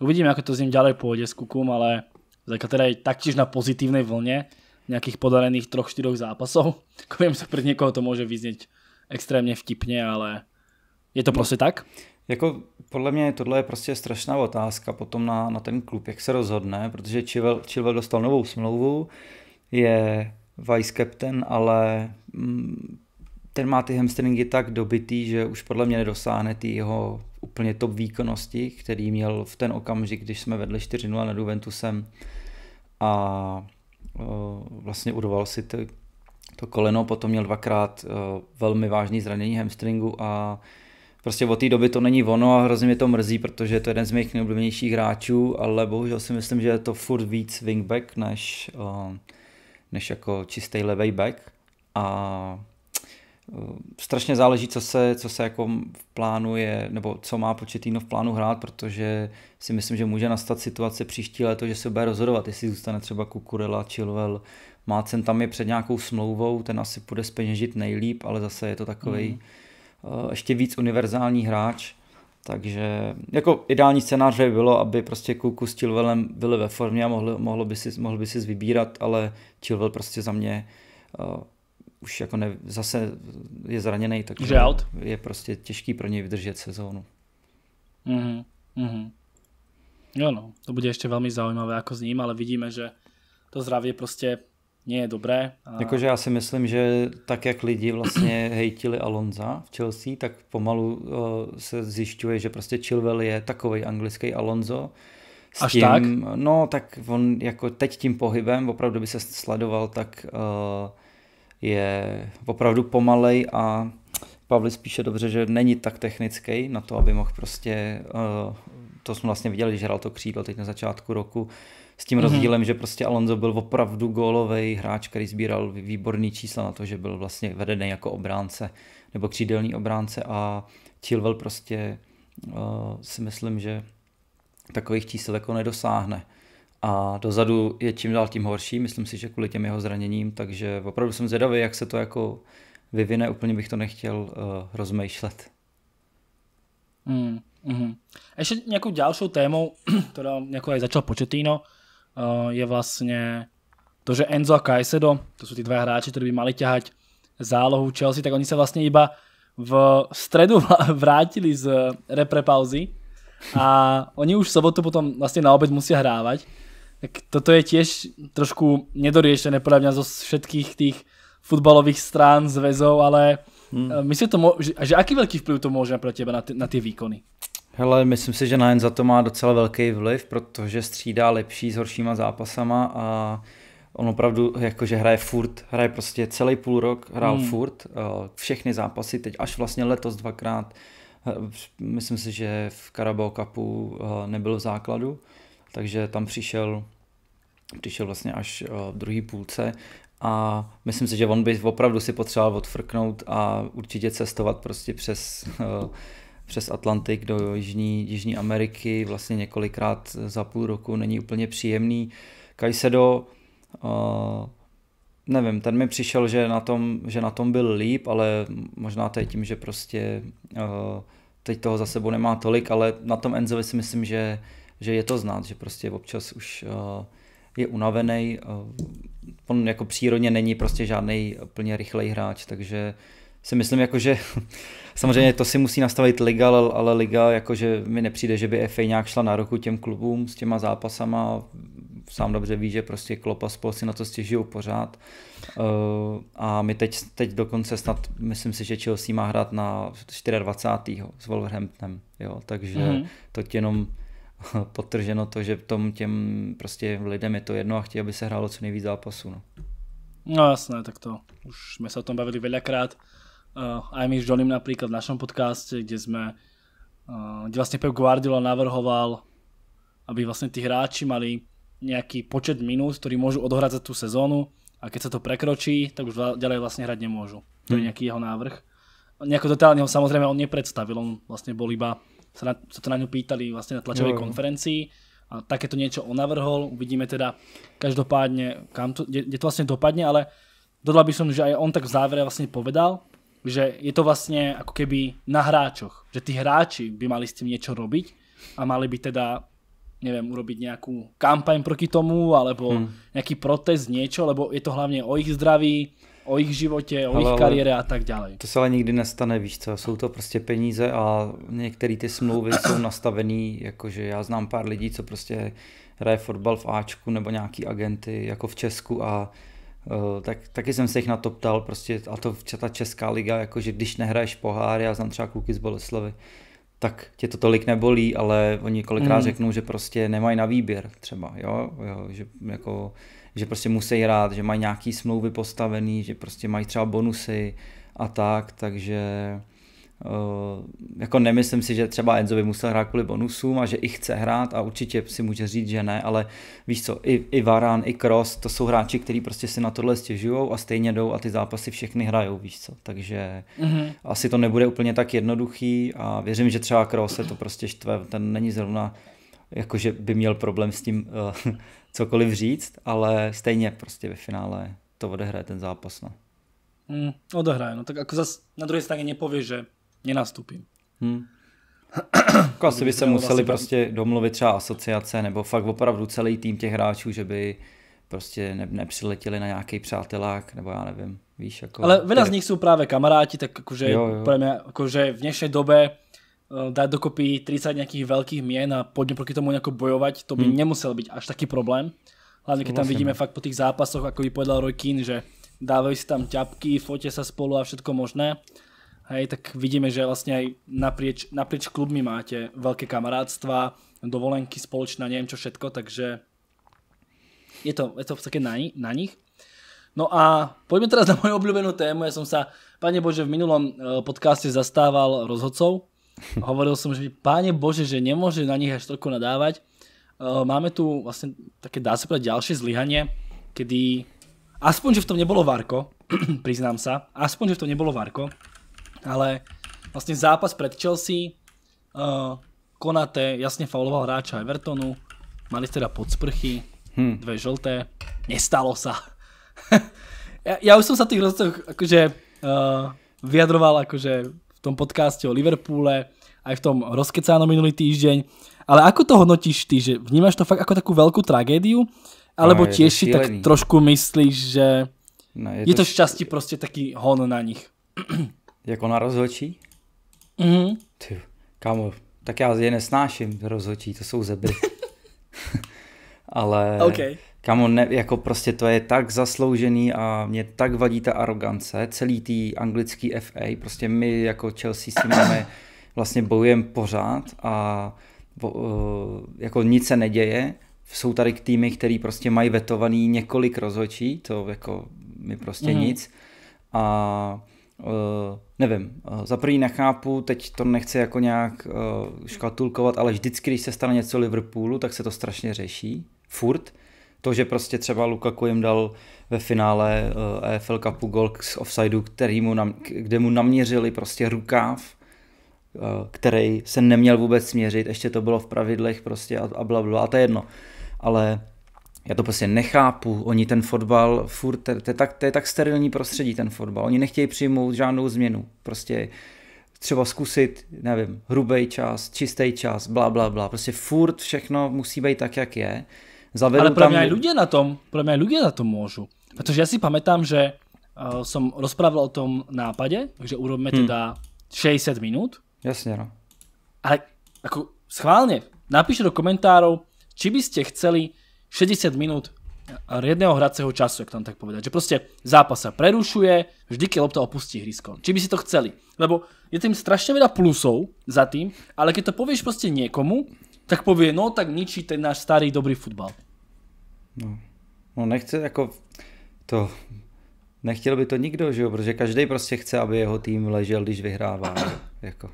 Uvidíme, jak to s ním ďalej pôjde s Kukum, ale Zajka teda je taktiž na pozitivní vlně nějakých podarených troch 4 zápasů. Jako vím, že pro někoho to může vyznět extrémně vtipně, ale je to no. prostě tak? Jako podle mě tohle je prostě strašná otázka potom na, na ten klub, jak se rozhodne, protože Chilwell, Chilwell dostal novou smlouvu, je vice captain, ale mm, ten má ty hamstringy tak dobitý, že už podle mě nedosáhne ty jeho úplně top výkonnosti, který měl v ten okamžik, když jsme vedli 4-0 nad Juventusem a o, vlastně udoval si to, to koleno, potom měl dvakrát o, velmi vážný zranění hamstringu a prostě od té doby to není ono a hrozně mě to mrzí, protože je to jeden z mých nejoblíbenějších hráčů, ale bohužel si myslím, že je to furt víc wingback než, eh, než jako čistý levý back a eh, strašně záleží, co se, co se jako v plánu je, nebo co má početíno v plánu hrát, protože si myslím, že může nastat situace příští léto, že se bude rozhodovat, jestli zůstane třeba Kukurela, Chilwell, Mácen tam je před nějakou smlouvou, ten asi půjde speněžit nejlíp, ale zase je to takový mm Eh, ještě víc univerzální hráč. Takže jako ideální scénář by bylo, aby prostě Kuku s Chilwellem byli ve formě a mohli, mohlo by si, mohl by si vybírat, ale Chilwell prostě za mě uh, už jako ne, zase je zraněný, takže out. je prostě těžký pro něj vydržet sezónu. Mm-hmm. Mm-hmm. Jo no, to bude ještě velmi zajímavé jako s ním, ale vidíme, že to zdraví prostě nie je dobré. A... Jakože já si myslím, že tak, jak lidi vlastně hejtili Alonza v Chelsea, tak pomalu o, se zjišťuje, že prostě Chilwell je takový anglický Alonso. S Až tím, tak? No, tak on jako teď tím pohybem, opravdu by se sledoval, tak o, je opravdu pomalej a Pavli spíše dobře, že není tak technický na to, aby mohl prostě, o, to jsme vlastně viděli, že hrál to křídlo teď na začátku roku, s tím mm-hmm. rozdílem, že prostě Alonso byl opravdu gólový hráč, který sbíral výborný čísla na to, že byl vlastně vedený jako obránce nebo křídelní obránce a Chilwell prostě uh, si myslím, že takových čísel jako nedosáhne. A dozadu je čím dál tím horší, myslím si, že kvůli těm jeho zraněním, takže opravdu jsem zvědavý, jak se to jako vyvine, úplně bych to nechtěl uh, rozmýšlet. Mm, mm. ještě nějakou další témou, ktorá teda jako aj začal Početino, Eh, je vlastne to, že Enzo a Kajsedo, to sú tí dva hráči, ktorí by mali ťahať zálohu Chelsea, tak oni sa vlastne iba v stredu vrátili z repre pauzy a oni už v sobotu potom vlastne na obed musia hrávať. Tak toto je tiež trošku nedoriešené podľa mňa zo všetkých tých futbalových strán, zväzov, ale hmm. Eh, myslím, že, že aký veľký vplyv to môže pre teba na, na tie výkony? Hele, myslím si, že na za to má docela velký vliv, protože střídá lepší s horšíma zápasama a on opravdu jakože hraje furt, hraje prostě celý půl rok, hrál hmm. furt, eh, všechny zápasy, teď až vlastně letos dvakrát, eh, myslím si, že v Carabao Cupu eh, nebyl v základu, takže tam přišel, přišel vlastně až v druhý půlce a myslím si, že on by opravdu si potřeboval odfrknout a určitě cestovat prostě přes přes Atlantik do Jižní, Jižní Ameriky vlastně několikrát za půl roku není úplně příjemný. Kajsedo, uh, eh, nevím, ten mi přišel, že na, tom, že na tom byl líp, ale možná to je tím, že prostě uh, teď toho za sebou nemá tolik, ale na tom Enzovi si myslím, že, že je to znát, že prostě občas už uh, je unavený. Uh, on jako přírodně není prostě žádný plně rychlej hráč, takže uh, si myslím, jako, že samozřejmě to si musí nastavit liga, ale, ale liga jakože mi nepřijde, že by FA nějak šla na roku těm klubům s těma zápasama. Sám dobře ví, že prostě Klopp a spol si na to stěžují pořád. Eh, a my teď, teď dokonce snad, myslím si, že Chelsea má hrát na 24. s Wolverhamptonem, jo, takže mm-hmm. to jenom potrženo to, že tom těm prostě lidem je to jedno a chtějí, aby se hrálo co nejvíc zápasů. No. no jasné, tak to už jsme se o tom bavili velakrát uh, aj my s Johnným napríklad v našom podcaste, kde sme uh, kde vlastne Pep Guardiola navrhoval, aby vlastne tí hráči mali nejaký počet minút, ktorý môžu odohrať za tú sezónu a keď sa to prekročí, tak už ďalej vlastne hrať nemôžu. To je hmm. nejaký jeho návrh. Nejako totálne ho samozrejme on nepredstavil, on vlastne bol iba, sa, na, sa to na ňu pýtali vlastne na tlačovej no, konferencii a takéto niečo on navrhol, uvidíme teda každopádne, kam to, kde, kde to vlastne dopadne, ale dodal by som, že aj on tak v závere vlastne povedal, že je to vlastne ako keby na hráčoch, že tí hráči by mali s tým niečo robiť a mali by teda neviem, urobiť nejakú kampaň proti tomu, alebo hmm. nejaký protest, niečo, lebo je to hlavne o ich zdraví, o ich životě, o jejich kariéře a tak dále. To se ale nikdy nestane, víš co, jsou to prostě peníze a některé ty smlouvy jsou nastavený, jakože já znám pár lidí, co prostě hraje fotbal v Ačku nebo nějaký agenty jako v Česku a Eh, tak taky jsem se jich na to ptal, prostě, a to ta česká liga, jakože když nehraješ pohár, já znám třeba kluky z Boleslavy, tak tě to tolik nebolí, ale oni kolikrát mm. řeknou, že prostě nemají na výběr třeba, jo, jo že jako, že prostě musí hrát, že mají nějaký smlouvy postavený, že prostě mají třeba bonusy a tak, takže Eh, jako nemyslím si, že třeba Enzo by musel hrát kvůli bonusům a že i chce hrát a určitě si může říct, že ne, ale víš co, i, i Varan, i Cross, to jsou hráči, kteří prostě si na tohle stěžují a stejně jdou a ty zápasy všechny hrajou, víš co, takže mm-hmm. asi to nebude úplně tak jednoduchý a věřím, že třeba Cross se to prostě štve, ten není zrovna jakože by měl problém s tím uh, cokoliv říct, ale stejně prostě ve finále to odehraje ten zápas, no. Mm, odehraje, no tak jako zase na druhé straně nepovie, že nenastupím. Hmm. Jako asi by se museli prostě domluvit třeba asociace nebo fakt opravdu celý tým těch hráčů, že by prostě ne, nepřiletěli na nějaký přátelák, nebo já nevím, víš, jako... Ale veda z nich jsou právě kamaráti, tak jakože, jo, jo. Mě, jakože v dnešní době eh, dát dokopy 30 nějakých velkých měn a pojďme proti tomu nějak bojovat, to by hmm. nemusel být až taký problém. Hlavně, když tam vidíme fakt po těch zápasoch, jako by povedal Roy Keane, že dávají si tam ťapky, fotě se spolu a všetko možné. Hej, tak vidíme, že vlastně aj naprieč, naprieč klubmi máte velké kamarádstva, dovolenky spoločná, neviem čo všetko, takže je to, je to také na, na nich. No a poďme teraz na moju obľúbenú tému. Ja som sa, pane Bože, v minulom e, podcaste zastával rozhodcov. Hovoril som, že pane Bože, že nemôže na nich až toľko nadávať. E, máme tu vlastne také, dá sa povedať, ďalšie zlyhanie, kedy aspoň, že v tom nebolo Varko, priznám sa, aspoň, že v tom nebolo Varko, ale vlastne zápas pred Chelsea, eh, Konate jasne fauloval hráča Evertonu, mali teda podsprchy, hm. dve žlté, nestalo sa. ja, už som sa tých rozcoch eh, vyjadroval v tom podcaste o Liverpoole, aj v tom rozkecáno minulý týždeň, ale ako to hodnotíš ty, že vnímaš to fakt ako takú veľkú tragédiu, alebo no, tiež si tak trošku myslíš, že no, je, to, to šťastie proste taký hon na nich? Jako na rozhočí? Mhm. Ty, kámo, tak já je nesnáším rozhočí, to jsou zebry. Ale okay. kámo, ne, jako prostě to je tak zasloužený a mě tak vadí ta arogance, celý tý anglický FA, prostě my jako Chelsea s tím máme vlastně bojujem pořád a eh, jako nic se neděje. Jsou tady k týmy, který prostě mají vetovaný několik rozhočí. to jako mi prostě mm-hmm. nic. A Uh, nevím, uh, za první nechápu, teď to nechci jako nějak uh, škatulkovat, ale vždycky, když se stane něco Liverpoolu, tak se to strašně řeší, furt. To, že prostě třeba Lukaku jim dal ve finále uh, EFL Cupu gol z offsideu, který mu nam, kde mu naměřili prostě rukáv, uh, který se neměl vůbec směřit, ještě to bylo v pravidlech prostě a, a bla, bla, a to je jedno. Ale já to prostě nechápu. Oni ten fotbal, furt, to, to, je tak, to je tak sterilní prostředí ten fotbal. Oni nechtějí přijmout žádnou změnu. Prostě třeba zkusit, nevím, hrubý čas, čistý čas, bla, bla, bla. Prostě furt všechno musí být tak, jak je. Zavedu Ale pro mě tam... lidé na tom, pro mě lidé na tom můžu. Protože já si pamatám, že uh, rozprával o tom nápadě, že urobíme hmm. teda 60 minut. Jasně, no. Ale jako schválně napište do komentárov, či byste chceli 60 minút riedného hracieho času, jak tam tak povedať. Že proste zápas sa prerušuje, vždy keď lopta opustí hrysko. Či by si to chceli. Lebo je tým strašne veľa plusov za tým, ale keď to povieš proste niekomu, tak povie, no tak ničí ten náš starý dobrý futbal. No, no nechce jako to, nechtěl by to nikdo, že jo, protože každý prostě chce, aby jeho tým ležel, když vyhrává, jako.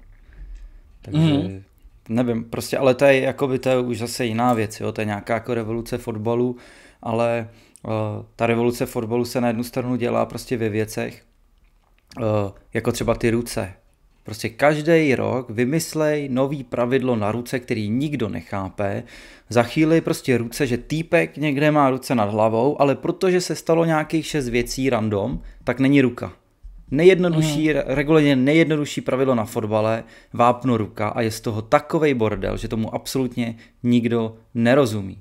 Takže mm nevím, prostě, ale to je, jakoby, to je už zase jiná věc, jo, to je nějaká jako revoluce fotbalu, ale uh, ta revoluce fotbalu se na jednu stranu dělá prostě ve věcech, uh, jako třeba ty ruce. Prostě každý rok vymyslej nový pravidlo na ruce, který nikdo nechápe. Za chvíli prostě ruce, že týpek někde má ruce nad hlavou, ale protože se stalo nějakých šest věcí random, tak není ruka. Nejjednodušší, mm. regulérně nejjednodušší pravidlo na fotbale, vápno ruka a je z toho takový bordel, že tomu absolutně nikdo nerozumí.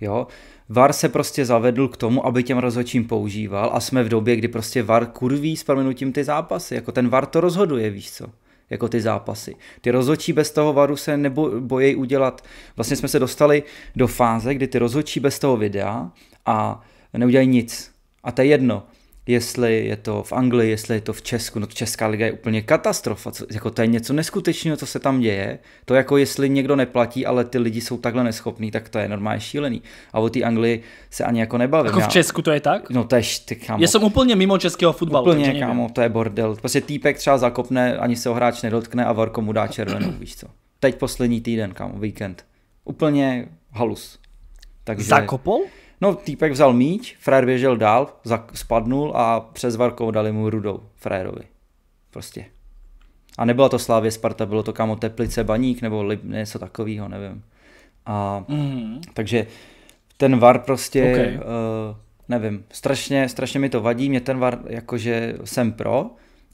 Jo? VAR se prostě zavedl k tomu, aby těm rozhodčím používal a jsme v době, kdy prostě VAR kurví s proměnutím ty zápasy. Jako ten VAR to rozhoduje, víš co? jako ty zápasy. Ty rozhodčí bez toho varu se nebo bojí udělat. Vlastně jsme se dostali do fáze, kdy ty rozhodčí bez toho videa a neudělají nic. A to je jedno jestli je to v Anglii, jestli je to v Česku. No to Česká liga je úplně katastrofa, co, jako to je něco neskutečného, co se tam děje. To jako jestli někdo neplatí, ale ty lidi jsou takhle neschopní, tak to je normálně šílený. A o té Anglii se ani jako nebavím. Jako v Česku to je tak? No to je, ty, kámo. Já jsem úplně mimo českého fotbalu. Úplně, kámo, to je bordel. Prostě týpek třeba zakopne, ani se ho hráč nedotkne a Varko mu dá červenou, víš co. Teď poslední týden, kámo, víkend. Úplně halus. Takže... Zakopol? No, týpek vzal míč, frér běžel dál, spadnul a přes varkou dali mu rudou frérovi. Prostě. A nebyla to Slávě Sparta, bylo to kamo Teplice, Baník nebo Lib, něco takového, nevím. A, mm-hmm. Takže ten var prostě, okay. uh, nevím, strašně, strašně mi to vadí, mě ten var jakože jsem pro,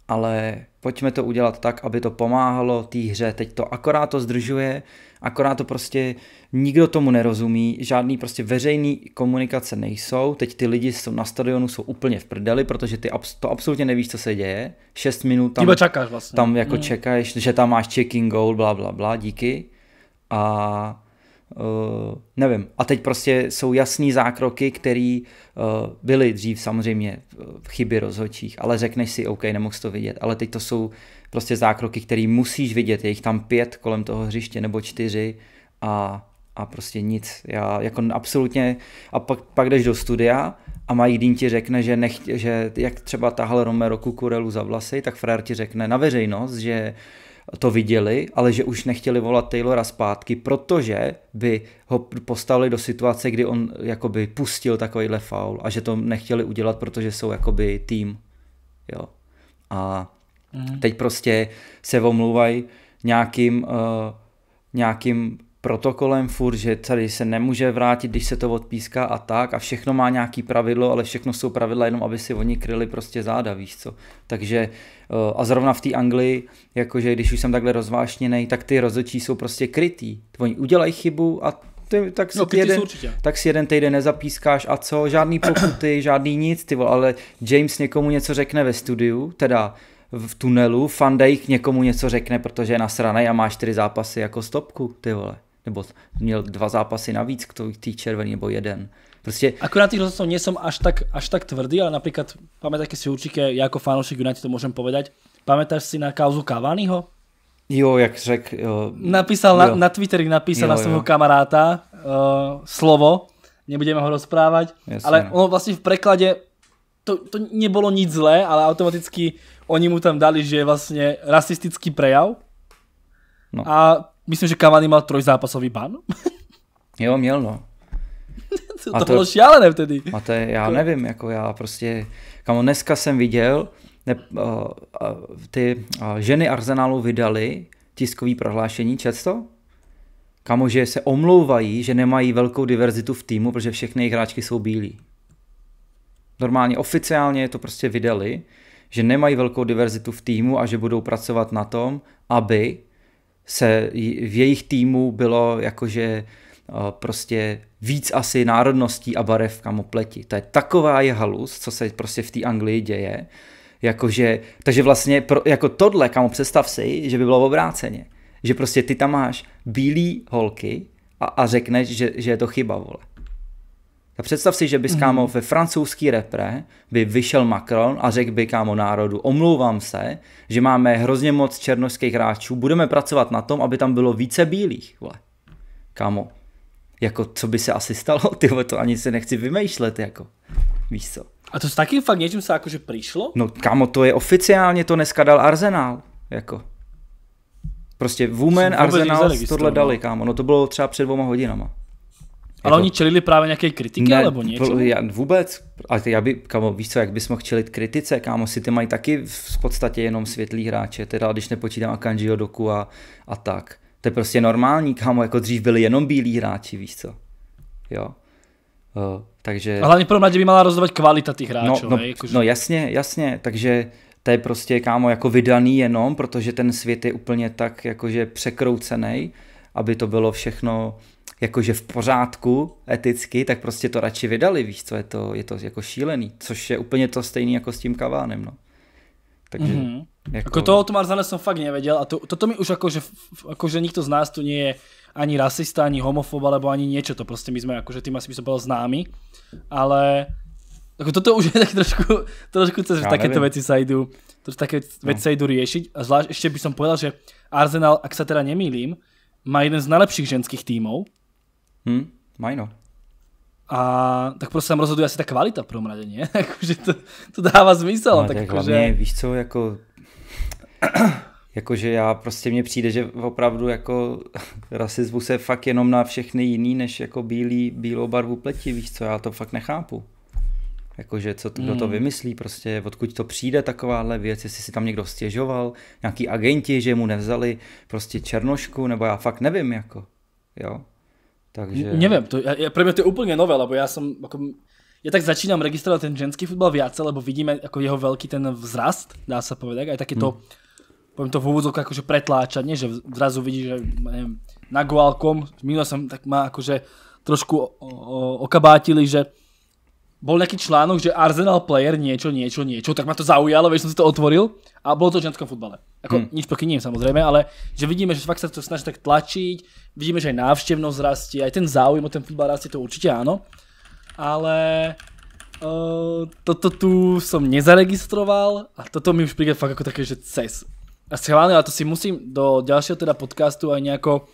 ale pojďme to udělat tak, aby to pomáhalo té hře. Teď to akorát to zdržuje, akorát to prostě nikdo tomu nerozumí, žádný prostě veřejný komunikace nejsou, teď ty lidi jsou na stadionu, jsou úplně v prdeli, protože ty abs- to absolutně nevíš, co se děje, 6 minut tam, čakáš vlastně. tam jako mm. čekáš, že tam máš checking goal, bla, bla, bla, díky a Uh, nevím. A teď prostě jsou jasný zákroky, které uh, eh, byly dřív samozřejmě v eh, chyby rozhodčích, ale řekneš si, OK, nemohl to vidět, ale teď to jsou prostě zákroky, který musíš vidět. Je jich tam pět kolem toho hřiště nebo čtyři a, a prostě nic. Já jako absolutně, a pak, pak jdeš do studia a Mike Dean ti řekne, že, nech, že jak třeba tahle Romero Kukurelu za vlasy, tak frér ti řekne na veřejnost, že to viděli, ale že už nechtěli volat Taylora zpátky, protože by ho postavili do situace, kdy on jakoby pustil takovýhle faul a že to nechtěli udělat, protože jsou jakoby tým. Jo. A Mm. Teď prostě se omlouvají nějakým, uh, nějakým protokolem furt, že tady se nemůže vrátit, když se to odpíská a tak a všechno má nějaký pravidlo, ale všechno jsou pravidla jenom, aby si oni kryli prostě záda, víš co. Takže eh, a zrovna v té Anglii, jakože když už jsem takhle rozvášněný, tak ty rozhodčí jsou prostě krytý. Oni udělají chybu a ty, tak, si no, ty jeden, tak si jeden týden nezapískáš a co, žádný pokuty, žádný nic, ty vole, ale James někomu něco řekne ve studiu, teda v tunelu, Fandejk někomu něco řekne, protože je nasranej a má čtyři zápasy jako stopku, ty vole. Nebo měl dva zápasy navíc k tý červený, nebo jeden. Prostě... Akurát tých rozhodcov nie som až tak, až tak tvrdý, ale napríklad, pamätáte si určite, ja ako fanúšik United to môžem povedať, pamätáš si na kauzu Cavaniho? Jo, jak jo. Napísal na, jo. na Twitteri, napísal jo, na svého kamaráta uh, slovo, nebudeme ho rozprávať, Jasne. ale ono vlastne v preklade to, to nebolo nič zlé, ale automaticky oni mu tam dali, že je vlastne rasistický prejav. No. A myslím, že Cavani mal trojzápasový ban. jo, měl no. to, to, to bylo šialené vtedy. A to je, já nevím, jako já prostě, kamo, dneska jsem viděl, ne, uh, uh, ty uh, ženy arzenálu vydali tiskový prohlášení, často? Kamo, že se omlouvají, že nemají velkou diverzitu v týmu, protože všechny jejich hráčky jsou bílí. Normálně, oficiálně to prostě vydali že nemají velkou diverzitu v týmu a že budou pracovat na tom, aby se v jejich týmu bylo jakože eh, prostě víc asi národností a barev kamopleti. To je taková je halus, co se prostě v té Anglii děje. Jakože, takže vlastně pro, jako tohle, kamo představ si, že by bylo obráceně. Že prostě ty tam máš bílý holky a, a řekneš, že, že je to chyba, vole. A představ si, že bys, mm-hmm. kámo, ve francouzský repre by vyšel Macron a řekl by, kámo, národu, omlouvám se, že máme hrozně moc černožských hráčů, budeme pracovat na tom, aby tam bylo více bílých, vole. Kámo, jako co by se asi stalo, ty to ani si nechci vymýšlet, jako, víš co. A to s takým fakt něčím se jakože přišlo? No kámo, to je oficiálně, to dneska dal Arsenal, jako. Prostě Women, Arsenal tohle dali, kámo, no to bylo třeba před dvoma hodinama. Ale jako, oni čelili právě nějaké kritiky, ne, alebo něco? Já, vůbec, ale já by, kamo, víš co, jak bys mohl čelit kritice, kámo, si ty mají taky v podstatě jenom světlý hráče, teda když nepočítám Akanjiho Doku a, a tak. To je prostě normální, kámo, jako dřív byli jenom bílí hráči, víš co. Jo. Uh, takže... A hlavně pro mladě by měla rozhodovat kvalita těch no, hráčů. No, no, jakože... no jasně, jasně, takže to je prostě, kámo, jako vydaný jenom, protože ten svět je úplně tak jakože překroucený, aby to bylo všechno jakože v pořádku eticky, tak prostě to radši vydali, víš co, je to, je to jako šílený, což je úplně to stejný jako s tím kavánem, no. Takže, mm-hmm. jako... jako toho Tomarzana jsem fakt nevěděl a to, toto mi už jakože jakože nikto z nás tu nie je ani rasista, ani homofob, alebo ani něco to prostě my sme jakože tým asi by se bol známy, ale jako toto už je tak trošku, trošku cez, že takéto věci se jdu, to, také no. veci sa idú riešiť a zvlášť ještě bych som povedal, že Arsenal, ak se teda nemýlím, má jeden z najlepších ženských týmů. Hmm, majno. A tak prostě tam rozhoduje asi ta kvalita pro mradě, ne? jakože to, to dává smysl. No, tak, tak jako, hlavně, že... víš co, jako... Jakože já prostě mně přijde, že opravdu jako rasismu se fakt jenom na všechny jiný, než jako bílý, bílou barvu pleti, víš co, já to fakt nechápu. Jakože co, kdo to hmm. vymyslí prostě, odkud to přijde takováhle věc, jestli si tam někdo stěžoval, nějaký agenti, že mu nevzali prostě černošku, nebo já fakt nevím jako, jo. Takže... Neviem, to, je, pre mňa to je úplne nové, lebo ja som, ako, ja tak začínam registrovať ten ženský futbal více, lebo vidíme ako jeho veľký ten vzrast, dá sa povedať, aj takéto, hmm. poviem to v úvodzovku, akože pretláčanie, že zrazu vidí, že neviem, na Gualkom, minule som tak má akože trošku o, o, okabátili, že bol nejaký článok, že Arsenal player niečo, niečo, niečo, tak ma to zaujalo, vieš, som si to otvoril a bolo to v ženskom futbale. Ako, hmm. nič proti ním samozrejme, ale že vidíme, že fakt sa to snaží tak tlačiť, vidíme, že aj návštevnosť rastie, aj ten záujem o ten futbal rastie, to určite áno. Ale uh, toto tu som nezaregistroval a toto mi už príde fakt ako také, že ces. A schválne, ale to si musím do ďalšieho teda podcastu aj nejako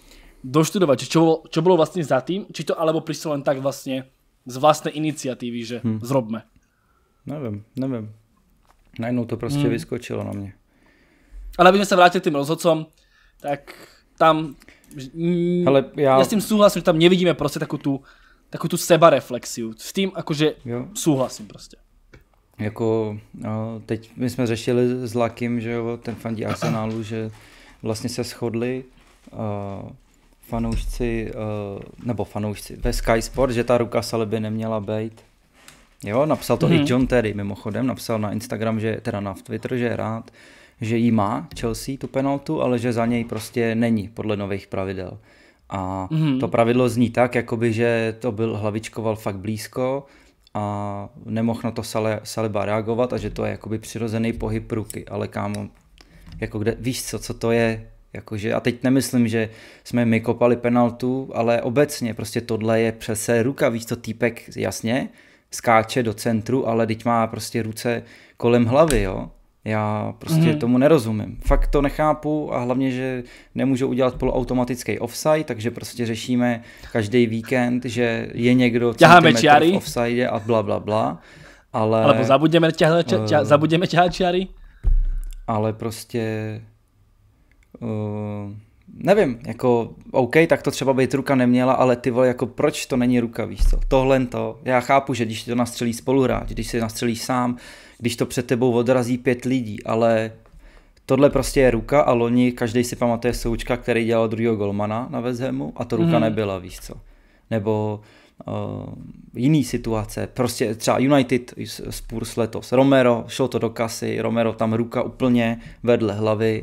doštudovať, čo, čo bolo vlastne za tým, či to alebo prišlo len tak vlastne z vlastnej iniciatívy, že hmm. zrobme. Nevím, nevím. Najednou to prostě hmm. vyskočilo na mě. Ale abychom se vrátili k tým rozhodcom, tak tam ale mm, já... ja s tým súhlasím, že tam nevidíme prostě takú tu, takú tu sebareflexiu. S tým akože jo. súhlasím prostě. Jako no, teď my jsme řešili s Lakim, že jo, ten fandí Arsenálu, že vlastně se shodli uh, fanoušci, eh, nebo fanoušci ve Sky Sport, že ta ruka by neměla být. Jo, napsal to mm-hmm. i mhm. John Terry mimochodem, napsal na Instagram, že teda na Twitter, že je rád, že jí má Chelsea tu penaltu, ale že za něj prostě není podle nových pravidel. A mm-hmm. to pravidlo zní tak, jakoby, že to byl hlavičkoval fakt blízko a nemohl na to sale, Saliba reagovat a že to je jakoby přirozený pohyb ruky, ale kámo, jako kde, víš co, co to je, Jakože, a teď nemyslím, že jsme my kopali penaltu, ale obecně prostě tohle je přese ruka, víš to, týpek jasně skáče do centru, ale teď má prostě ruce kolem hlavy, jo. Já prostě mm-hmm. tomu nerozumím. Fakt to nechápu a hlavně, že nemůžu udělat poloautomatický offside, takže prostě řešíme každý víkend, že je někdo centimetr v offside a bla, bla, bla. Ale, Alebo zabudeme ťahať, ťa, uh, zabudeme čiary? Ale prostě Uh, nevím, jako OK, tak to třeba být ruka neměla, ale ty vole, jako proč to není ruka, víš co? Tohle to, já chápu, že když to nastřelí spoluhráč, když si nastřelí sám, když to před tebou odrazí pět lidí, ale tohle prostě je ruka a loni, každý si pamatuje Součka, který dělal druhého golmana na Vezhemu a to ruka hmm. nebyla, víš co? Nebo uh, jiný situace, prostě třeba United Spurs letos, Romero, šlo to do kasy, Romero tam ruka úplně vedle hlavy,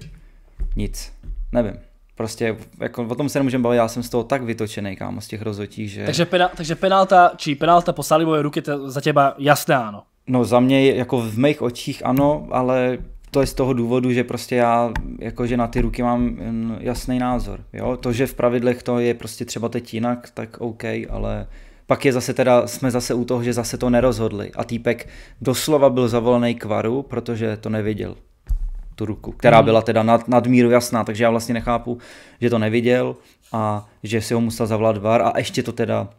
nic. Nevím. Prostě jako, o tom se nemůžeme bavit, já jsem z toho tak vytočený, kámo, z těch rozhodí, že... Takže, penál, takže penálta, či penálta po Salivové ruky to za těba jasné ano. No za mě, jako v mých očích ano, ale to je z toho důvodu, že prostě já jakože na ty ruky mám mm, jasný názor. Jo? To, že v pravidlech to je prostě třeba teď jinak, tak OK, ale pak je zase teda, jsme zase u toho, že zase to nerozhodli. A týpek doslova byl zavolený kvaru, protože to neviděl tu ruku, která mhm. byla teda nad, nadmíru jasná, takže já vlastně nechápu, že to neviděl a že si ho musel zavolat VAR a ještě to teda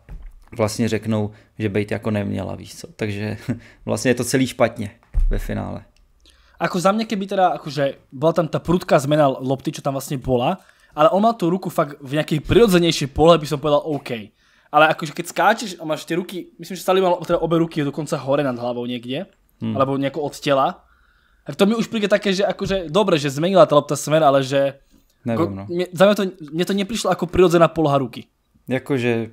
vlastně řeknou, že Bejt jako neměla, víš co. Takže vlastně je to celý špatně ve finále. Ako za mě, keby teda, akože byla tam ta prudká zmena lopty, co tam vlastně bola, ale on má tu ruku fakt v nejakej přirozenější pole, by jsem povedal OK. Ale akože keď skáčeš a máš tie ruky, myslím, že stále mal teda obe ruky dokonca hore nad hlavou niekde, hmm. alebo nejako od tela, tak to mi už príde také, že akože, dobre, že zmenila tá lopta smer, ale že... Nevím, jako, no. mě, za mě to, mě to neprišlo jako přirozená poloha ruky. Jakože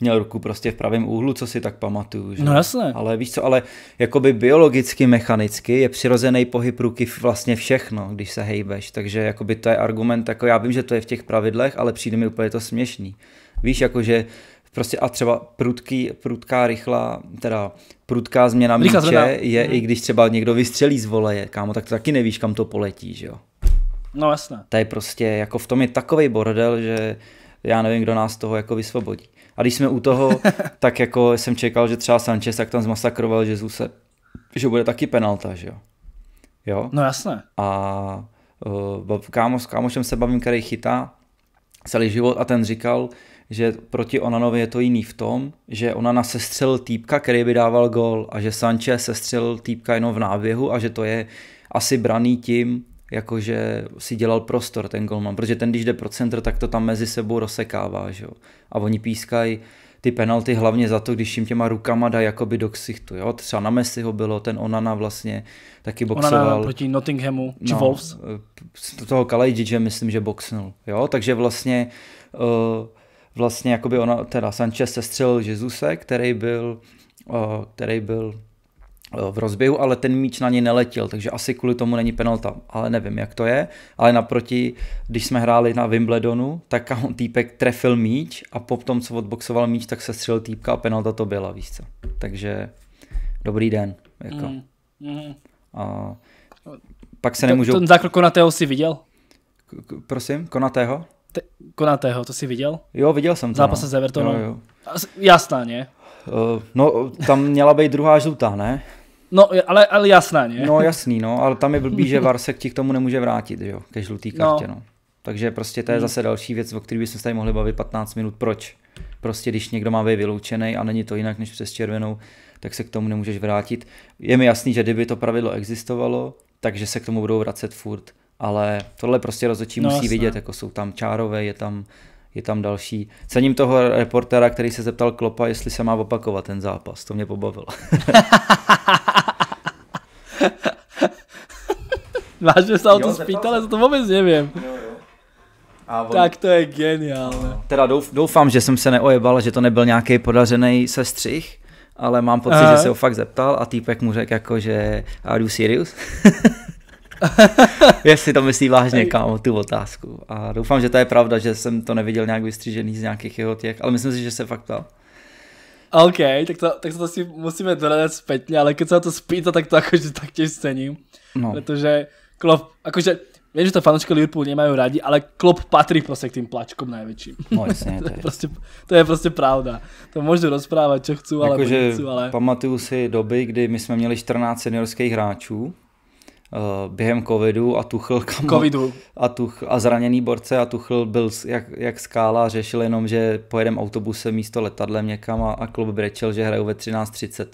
měl ruku prostě v pravém úhlu, co si tak pamatuju. Že? No jasné. Ale víš co, ale jakoby biologicky, mechanicky je přirozený pohyb ruky vlastně všechno, když se hejbeš. Takže jakoby to je argument, jako já vím, že to je v těch pravidlech, ale přijde mi úplně to směšný. Víš, jakože Prostě a třeba prudký, prudká, rychlá, teda prudká změna Rychlá míče změna. je, mhm. i když třeba někdo vystřelí z voleje, kámo, tak to taky nevíš, kam to poletí, že jo? No jasné. To je prostě, jako v tom je takový bordel, že já nevím, kdo nás toho jako vysvobodí. A když jsme u toho, tak jako jsem čekal, že třeba Sanchez tak tam zmasakroval Jezuse, že bude taky penalta, že jo? Jo? No jasné. A uh, kámo, s kámošem se bavím, který chytá celý život a ten říkal, že proti Onanovi je to jiný v tom, že Onana sestřel týpka, který by dával gol a že Sanchez sestřel týpka jenom v náběhu a že to je asi braný tím, jakože si dělal prostor ten golman, protože ten, když jde pro centr, tak to tam mezi sebou rozsekává, že jo? A oni pískají ty penalty hlavně za to, když jim těma rukama dá jakoby do ksichtu, jo? Třeba na ho bylo, ten Onana vlastně taky boxoval. Onana proti Nottinghamu, či no, Wolves? Eh, toho Kalajdžiče myslím, že boxnul, jo? Takže vlastně uh, vlastně jakoby ona, teda Sanchez sestřelil Jezuse, který byl, který byl v rozběhu, ale ten míč na něj neletěl, takže asi kvůli tomu není penalta, ale nevím, jak to je. Ale naproti, když jsme hráli na Wimbledonu, tak týpek trefil míč a po tom, co odboxoval míč, tak se střelil týpka a penalta to byla, víš co. Takže dobrý den. Jako. Mm, mm. A pak se to, Ten zákrok Konatého si viděl? K- prosím, Konatého? te, Konatého, to jsi viděl? Jo, viděl jsem to. Zápas no. se Evertonem. Jo, jo. Jasná, ne? Uh, no, tam měla být druhá žlutá, ne? No, ale, ale jasná, ne? No, jasný, no, ale tam je blbý, že Varsek ti k tomu nemůže vrátit, jo, ke žlutý no. kartě, no. no. Takže prostě to je hmm. zase další věc, o které bychom se tady mohli bavit 15 minut. Proč? Prostě když někdo má být vyloučený a není to jinak než přes červenou, tak se k tomu nemůžeš vrátit. Je mi jasný, že kdyby to pravidlo existovalo, takže se k tomu budou vracet furt ale tohle prostě rozhodčí no, musí jasné. vidět, jako jsou tam čárové, je tam, je tam další. Cením toho reportera, který se zeptal Klopa, jestli se má opakovat ten zápas, to mě pobavilo. Vážně se o to spýtal, ale to vůbec nevím. A on... Tak to je geniálně. Teda douf, doufám, že jsem se neojebal, že to nebyl nějaký podařený sestřih, ale mám pocit, Aha. že se ho fakt zeptal a týpek mu řekl jako, že are you serious? Jestli to myslí vážně, kámo, tu otázku. A doufám, že to je pravda, že jsem to neviděl nějak vystřížený z nějakých jeho těch, ale myslím si, že se fakt ptal. OK, tak to, tak to si musíme dodat zpětně, ale když se na to spýta, tak to jakože tak těž cením. No. Protože Klop, jakože vím, že to fanúšky Liverpool nemají rádi, ale Klop patří prostě k tým plačkům největším. No jasně, to, je. prostě, to je prostě pravda. To můžu rozprávat, co chci, ale, jako, ale... Pamatuju si doby, kdy my jsme měli 14 seniorských hráčů Eh, během covidu a Tuchl, kam, COVIDu. A, tuchl a zraněný borce a Tuchl byl jak, jak skála, řešil jenom, že pojedem autobusem místo letadlem někam a, a klub brečel, že hrajou ve 13.30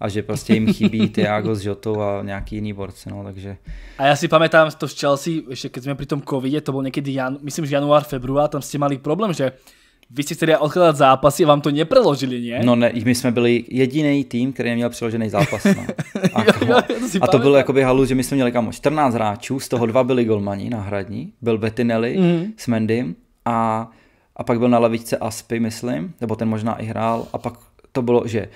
a že prostě jim chybí Tiago s Jotou a nějaký jiný borce, no, takže. A já si pamätám to z Chelsea, ještě když jsme při tom covidě, to byl někdy, jan, myslím, že január, február, tam jste mali problém, že vy jste chtěli odkládat zápasy a vám to nepreložili, ne? No ne, my jsme byli jediný tým, který neměl přeložený zápas. No. A, jo, jo, to, a to bylo jakoby halu, že my jsme měli kamo 14 hráčů, z toho dva byli golmani náhradní, byl Bettinelli mm-hmm. s Mendym a, a pak byl na lavičce Aspy, myslím, nebo ten možná i hrál a pak to bylo, že eh,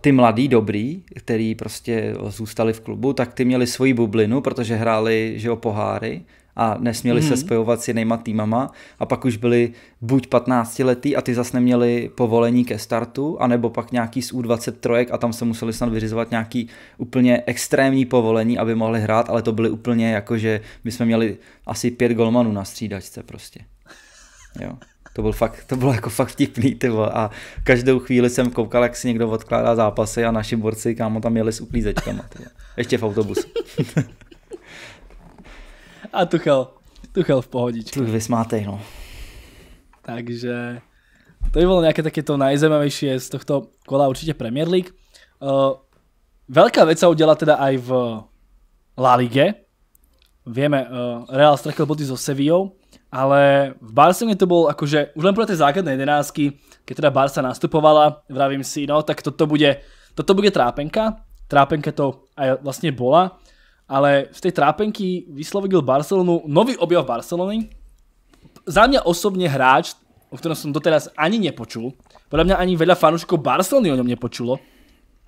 ty mladí dobrý, který prostě zůstali v klubu, tak ty měli svoji bublinu, protože hráli že o poháry a nesměli hmm. se mhm. spojovat s jinýma týmama a pak už byli buď 15 letý a ty zase neměli povolení ke startu, anebo pak nějaký z U23 a tam se museli snad vyřizovat nějaký úplně extrémní povolení, aby mohli hrát, ale to byly úplně jako, že my jsme měli asi pět golmanů na střídačce prostě. Jo. To, byl fakt, to bylo jako fakt vtipný, ty vole. A každou chvíli jsem koukal, jak si někdo odkládá zápasy a naši borci, kámo, tam jeli s uklízečkama, Ještě v autobusu. A Tuchel, Tuchel v pohodičku. Tuch vysmátej, no. Takže to by bylo nějaké také to nejzajímavější z tohto kola určitě Premier League. Uh, velká věc se udělá teda aj v La Ligue. Víme, uh, Real strachil body so Sevillou, ale v Barcelone to bylo jakože už len pro té základné jedenáctky, keď teda Barca nastupovala, vravím si, no tak toto bude, toto bude trápenka. Trápenka to aj vlastně bola ale z tej trápenky vyslovil Barcelonu nový objav Barcelony. Za mňa osobne hráč, o ktorom som doteraz ani nepočul. Podľa mňa ani veľa fanúškov Barcelony o ňom nepočulo.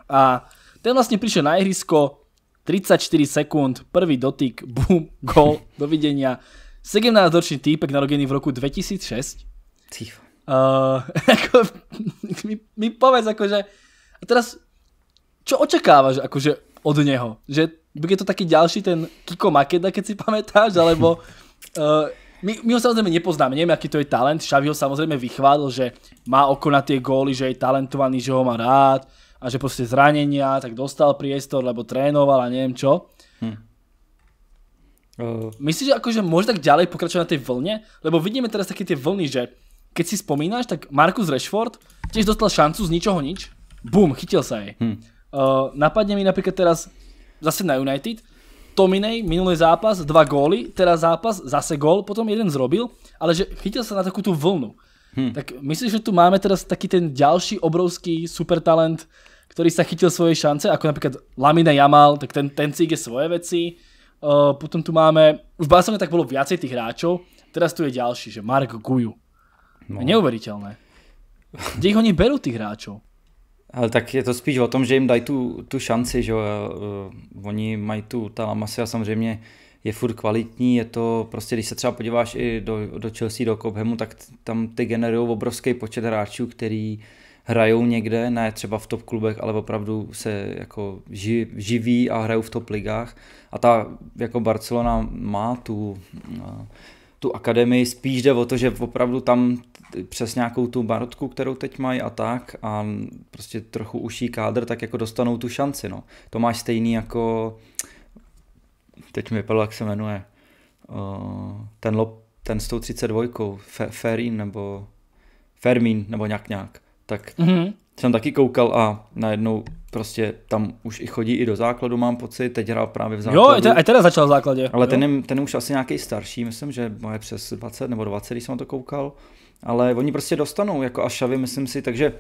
A ten vlastne prišiel na ihrisko, 34 sekúnd, prvý dotyk, bum, gol, dovidenia. 17-ročný týpek narodený v roku 2006. Cicho. Uh, ako, mi, mi povedz, akože, a teraz, čo očakávaš akože od neho? Že bude to taký ďalší ten Kiko Makeda, keď si pamätáš, alebo uh, my, my ho samozrejme nepoznáme, neviem, aký to je talent. Xavi ho samozrejme vychválil, že má oko na tie góly, že je talentovaný, že ho má rád a že proste zranenia, tak dostal priestor, lebo trénoval a neviem čo. Hm. Uh... Myslíš, že akože môže tak ďalej pokračovať na tej vlne? Lebo vidíme teraz také tie vlny, že keď si spomínaš, tak Marcus Rashford tiež dostal šancu z ničoho nič. Bum, chytil sa jej. Hm. Uh, napadne mi napríklad teraz zase na United, Tominej, minulý zápas, dva góly, teraz zápas, zase gól, potom jeden zrobil, ale že chytil sa na takú tú vlnu. Hmm. Tak myslíš, že tu máme teraz taký ten ďalší obrovský supertalent, ktorý sa chytil svoje šance, ako napríklad Lamine Jamal, tak ten, ten cík je svoje veci. Uh, eh, potom tu máme, v Barcelona tak bolo viacej tých hráčov, teraz tu je ďalší, že Mark Guju. No. Neuveriteľné. Kde ich oni berú tých hráčov? Ale tak je to spíš o tom, že jim dají tu, tu šanci, že uh, Oni mají tu, ta a samozřejmě je furt kvalitní, je to prostě, když se třeba podíváš i do, do Chelsea, do Cobhamu, tak tam ty generují obrovský počet hráčů, který hrajou někde, ne třeba v top klubech, ale opravdu se jako ži, živí a hrajou v top ligách. A ta jako Barcelona má tu, e, tu akademii, spíš jde o to, že opravdu tam přes nějakou tu barotku, kterou teď mají a tak a prostě trochu uší kádr, tak jako dostanou tu šanci, no. To máš stejný jako, teď mi vypadlo, jak se jmenuje, uh, ten, lop, ten s tou 32, Fe, nebo Fermín nebo nějak nějak, tak mm-hmm. jsem taky koukal a najednou prostě tam už i chodí i do základu, mám pocit, teď hrál právě v základu. Jo, i teda, teda začal v základě. Ale ten, ten už asi nějaký starší, myslím, že moje přes 20 nebo 20, když jsem to koukal ale oni prostě dostanou jako Ašavy, myslím si, takže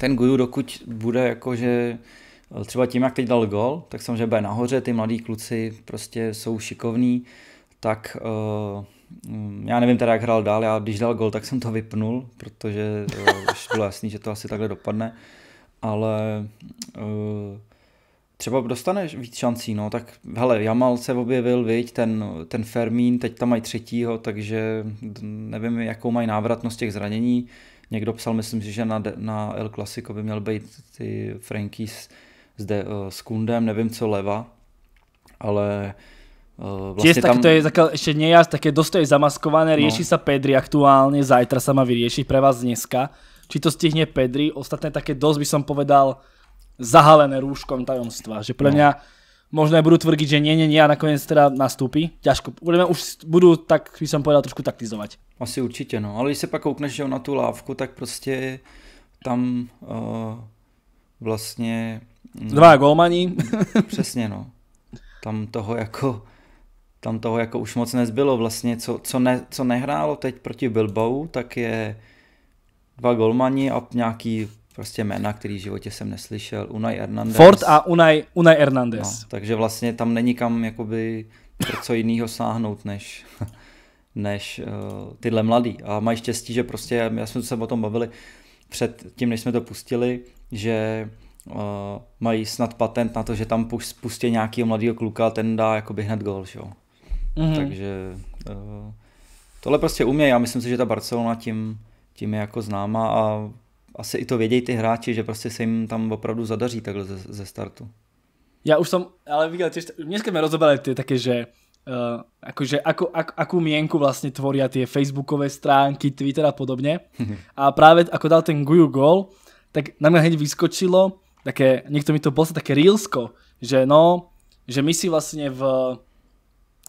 ten Guju, dokud bude jakože eh, třeba tím, jak teď dal gol, tak samozřejmě bude nahoře, ty mladí kluci prostě jsou šikovní, tak uh, já nevím teda, jak hrál dál, já když dal gol, tak jsem to vypnul, protože uh, už bylo jasný, že to asi takhle dopadne, ale uh, třeba dostaneš víc šancí, no, tak hele, Jamal se objevil, viď, ten, ten Fermín, teď tam mají třetího, takže nevím, jakou mají návratnost těch zranění. Někdo psal, myslím si, že na, na El Clasico by měl být ty Frankies zde uh, eh, s Kundem, nevím co leva, ale Uh, vlastně Tiež tam... to je taká, ešte nejaz, také dosť je zamaskované, no. rieši no. sa Pedri aktuálne, zajtra sa má vyriešiť pre vás dneska. Či to stihne Pedri, ostatné také dosť by som povedal, zahalené rúškom tajomstva. Že pre no. mňa možno aj budú tvrdiť, že nie, nie, nie a nakoniec teda nastúpi. Ťažko, budeme už, budú tak, by som povedal, trošku taktizovať. Asi určitě, no. Ale když se pak koukneš že na tu lávku, tak prostě tam uh, vlastně... No, Dva golmani. přesně, no. Tam toho jako tam toho jako už moc nezbylo vlastně, co, co, ne, co nehrálo teď proti Bilbao, tak je dva golmani a nějaký prostě jména, který v životě jsem neslyšel. Unai Hernandez. Ford a Unai, Unai Hernandez. No, takže vlastně tam není kam jakoby pro co jiného sáhnout, než, než uh, tyhle mladý. A mají štěstí, že prostě, já jsme se o tom bavili před tím, než jsme to pustili, že uh, mají snad patent na to, že tam pustí nějakého mladého kluka a ten dá jakoby hned gol, Mm-hmm. Takže uh, tohle prostě umějí Já myslím si, že ta Barcelona tím, tím je jako známa a asi i to vědějí ty hráči, že prostě se jim tam opravdu zadaří takhle ze, ze startu. Já už jsem, ale viděl, že dnes eh, sme rozoberali ty také, jako, že uh, akože ako, ak, akú mienku vlastne tvoria tie facebookové stránky, Twitter a podobne. A práve ako dal ten Guju gol, tak na mňa hneď vyskočilo, také, niekto mi to poslal, také rílsko, že no, že my si vlastne v,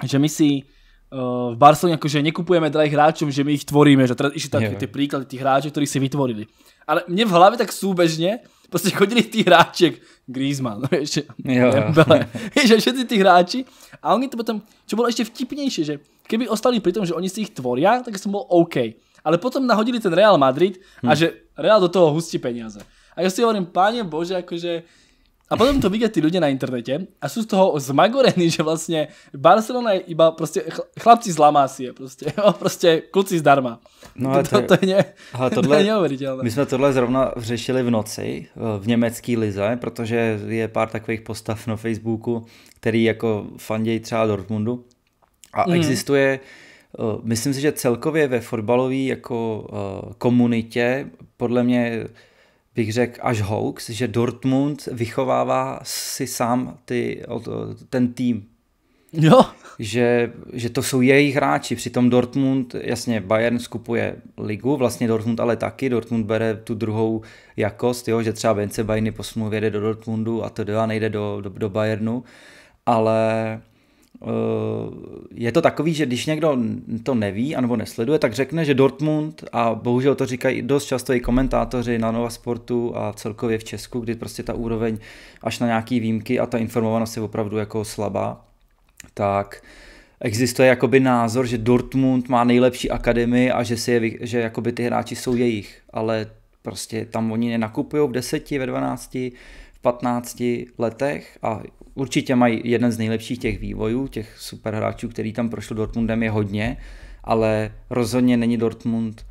že my si uh, v Barcelone akože nekupujeme drahých hráčov, že my ich tvoríme, že teraz išli také tie príklady tých hráčov, ktorí si vytvorili ale mě v hlavě tak soubežně prostě chodili ty hráček, Griezmann, ještě, jo. Dembele, že všetci ty hráči a oni to potom, co bylo ještě vtipnější, že keby ostali při tom, že oni si ich tvorí, tak jsem byl OK. Ale potom nahodili ten Real Madrid a hmm. že Real do toho hustí peníze. A já si hovorím, páně Bože, jakože, a potom to vidět ty lidi na internete a jsou z toho zmagorení, že vlastně Barcelona je iba prostě chlapci z Lamásie, prostě, jo, prostě kluci zdarma. No ale to, to, to, je, tohle, to je My jsme tohle zrovna řešili v noci v německé lize, protože je pár takových postav na Facebooku, který jako fandějí třeba Dortmundu a mm. existuje eh, Myslím si, že celkově ve fotbalové jako eh, komunitě podle mě bych řekl, až hoax, že Dortmund vychovává si sám ty, ten tým. Jo. Že, že to jsou jejich hráči, přitom Dortmund, jasně Bayern skupuje ligu, vlastně Dortmund ale taky, Dortmund bere tu druhou jakost, jo, že třeba Vence Bajny po smluvě jde do Dortmundu a to a nejde do, do, do Bayernu, ale Eh, je to takový, že když někdo to neví anebo nesleduje, tak řekne, že Dortmund, a bohužel to říkají dost často i komentátoři na Nova Sportu a celkově v Česku, kdy prostě ta úroveň až na nějaký výjimky a ta informovanost je opravdu jako slabá, tak existuje jakoby názor, že Dortmund má nejlepší akademii a že, si je, že jakoby ty hráči jsou jejich, ale prostě tam oni nenakupují v deseti, ve dvanácti, 15 letech a určitě mají jeden z nejlepších těch vývojů, těch superhráčů, který tam prošel Dortmundem je hodně, ale rozhodně není Dortmund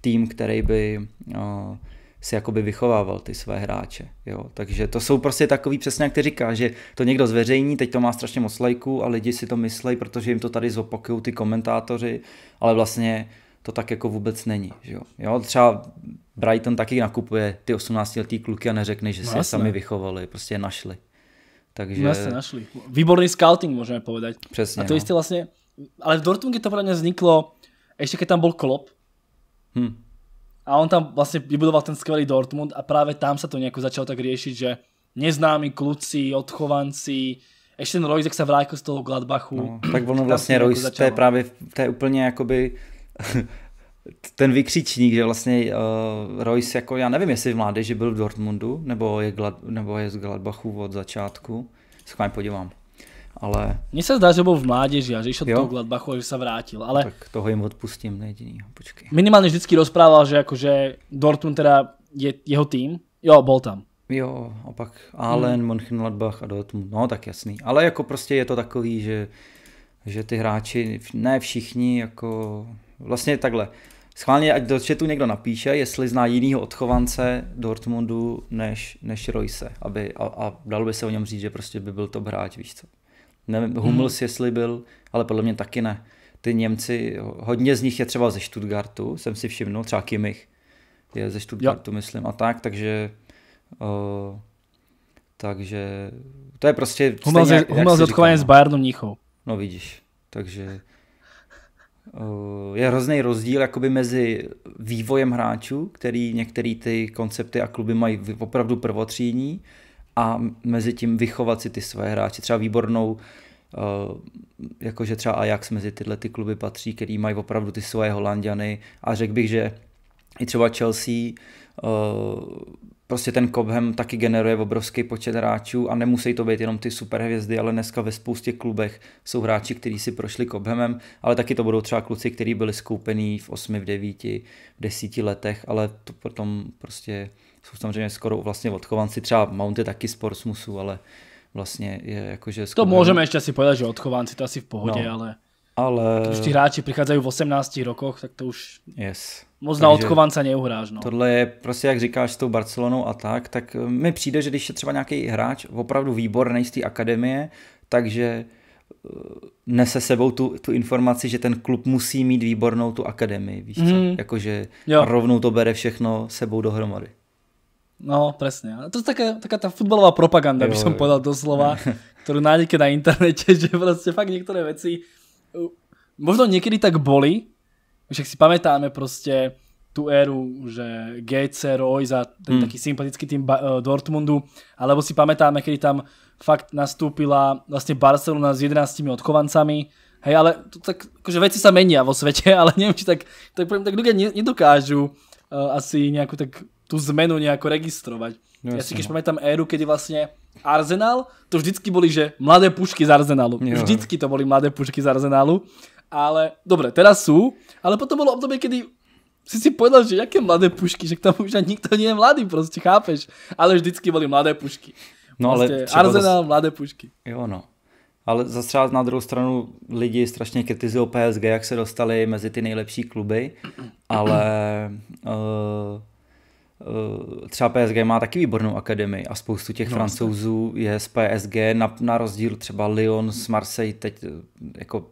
tým, který by o, eh, si jakoby vychovával ty své hráče. Jo. Takže to jsou prostě takový přesně, jak ty říká, že to někdo zveřejní, teď to má strašně moc lajků a lidi si to myslejí, protože jim to tady zopakují ty komentátoři, ale vlastně to tak jako vůbec není. Že jo? jo? Třeba Brighton taky nakupuje ty 18-letý kluky a neřekne, že no si no, je sami vychovali, prostě je našli. Takže... No, našli. Výborný scouting, můžeme povedať. Přesně. A to no. jistě vlastně, ale v Dortmundu to podle vzniklo, ještě když tam byl Klopp, hmm. a on tam vlastně vybudoval ten skvělý Dortmund a právě tam se to nějak začalo tak řešit, že neznámí kluci, odchovanci, ještě ten Royce, jak se vrátil z toho Gladbachu. No, tak ono vlastně Royce, to je právě, to je úplně jakoby ten vykřičník, že vlastně uh, Royce, jako já nevím, jestli v mládeži byl v Dortmundu, nebo je, Glad, nebo je z Gladbachu od začátku, se podívám. Ale... Mně se zdá, že byl v mládeži a že išel do Gladbachu a že se vrátil, ale... Tak toho jim odpustím, nejedinýho, počkej. Minimálně vždycky rozprával, že jakože Dortmund teda je jeho tým, jo, byl tam. Jo, a pak Allen, hmm. Mönchengladbach a Dortmund, no tak jasný. Ale jako prostě je to takový, že, že ty hráči, ne všichni, jako vlastně takhle, Schválně, ať do chatu někdo napíše, jestli zná jinýho odchovance Dortmundu než, než Royce, aby, a, a dalo by se o něm říct, že prostě by byl to hráč, víš co. Nevím, hmm. Hummels hmm. jestli byl, ale podle mě taky ne. Ty Němci, hodně z nich je třeba ze Stuttgartu, jsem si všiml, třeba Kimmich je ze Stuttgartu, ja. myslím, a tak, takže uh, takže to je prostě... Hummels je, odchovaný s no. Bayernu Mnichou. No vidíš, takže Eh, je hrozný rozdíl jakoby mezi vývojem hráčů, který některé ty koncepty a kluby mají opravdu prvotřídní, a mezi tím vychovat si ty své hráče. Třeba výbornou, eh, jakože třeba Ajax mezi tyhle ty kluby patří, který mají opravdu ty svoje Holandiany a řekl bych, že i třeba Chelsea eh, prostě ten Cobham taky generuje obrovský počet hráčů a nemusí to být jenom ty superhvězdy, ale dneska ve spoustě klubech jsou hráči, kteří si prošli Cobhamem, ale taky to budou třeba kluci, kteří byli skoupení v 8, v 9, v 10 letech, ale to potom prostě jsou samozřejmě skoro vlastně odchovanci, třeba Mount je taky z Portsmusu, ale vlastně je jakože... To můžeme ještě si povedat, že odchovanci, to asi v pohodě, no. ale ale... Když ti hráči přicházejí v 18 rokoch, tak to už yes. moc Takže na odkovance neuhráš. No. Tohle je prostě, jak říkáš, s tou Barcelonou a tak, tak eh, mi přijde, že když je třeba nějaký hráč opravdu výborný z té akademie, takže eh, nese sebou tu, tu informaci, že ten klub musí mít výbornou tu akademii, víš co? Mm. Jakože rovnou to bere všechno sebou dohromady. No, presne. To je taká, taká tá futbalová propaganda, jo, by som jo. povedal doslova, ktorú nájdete na internete, že proste fakt niektoré veci možno niekedy tak boli, však si pamätáme proste tú éru, že GC, Roy za ten hmm. taký sympatický tým eh, Dortmundu, alebo si pamätáme, kedy tam fakt nastúpila vlastne Barcelona s 11 odchovancami, hej, ale to tak, akože veci sa menia vo svete, ale neviem, či tak, tak, tak ľudia nedokážu eh, asi nejakú tak tú zmenu nejako registrovať. No jasně. Ja si když no. pamätám éru, kedy vlastně Arsenal, to vždycky boli, že mladé pušky z Arsenalu. Jo. Vždycky to boli mladé pušky z Arsenalu. Ale, dobre, teraz sú, ale potom bolo obdobie, kedy si si povedal, že jaké mladé pušky, že tam už ani nikto nie je mladý, proste, chápeš? Ale vždycky boli mladé pušky. No prostě ale Arsenal, zase... mladé pušky. Jo no. Ale zase na druhou stranu lidi strašně kritizují PSG, jak se dostali mezi ty nejlepší kluby, ale uh, Eh, třeba PSG má taky výbornou akademii a spoustu těch no, francouzů je z PSG na, na rozdíl třeba Lyon z Marseille teď eh, jako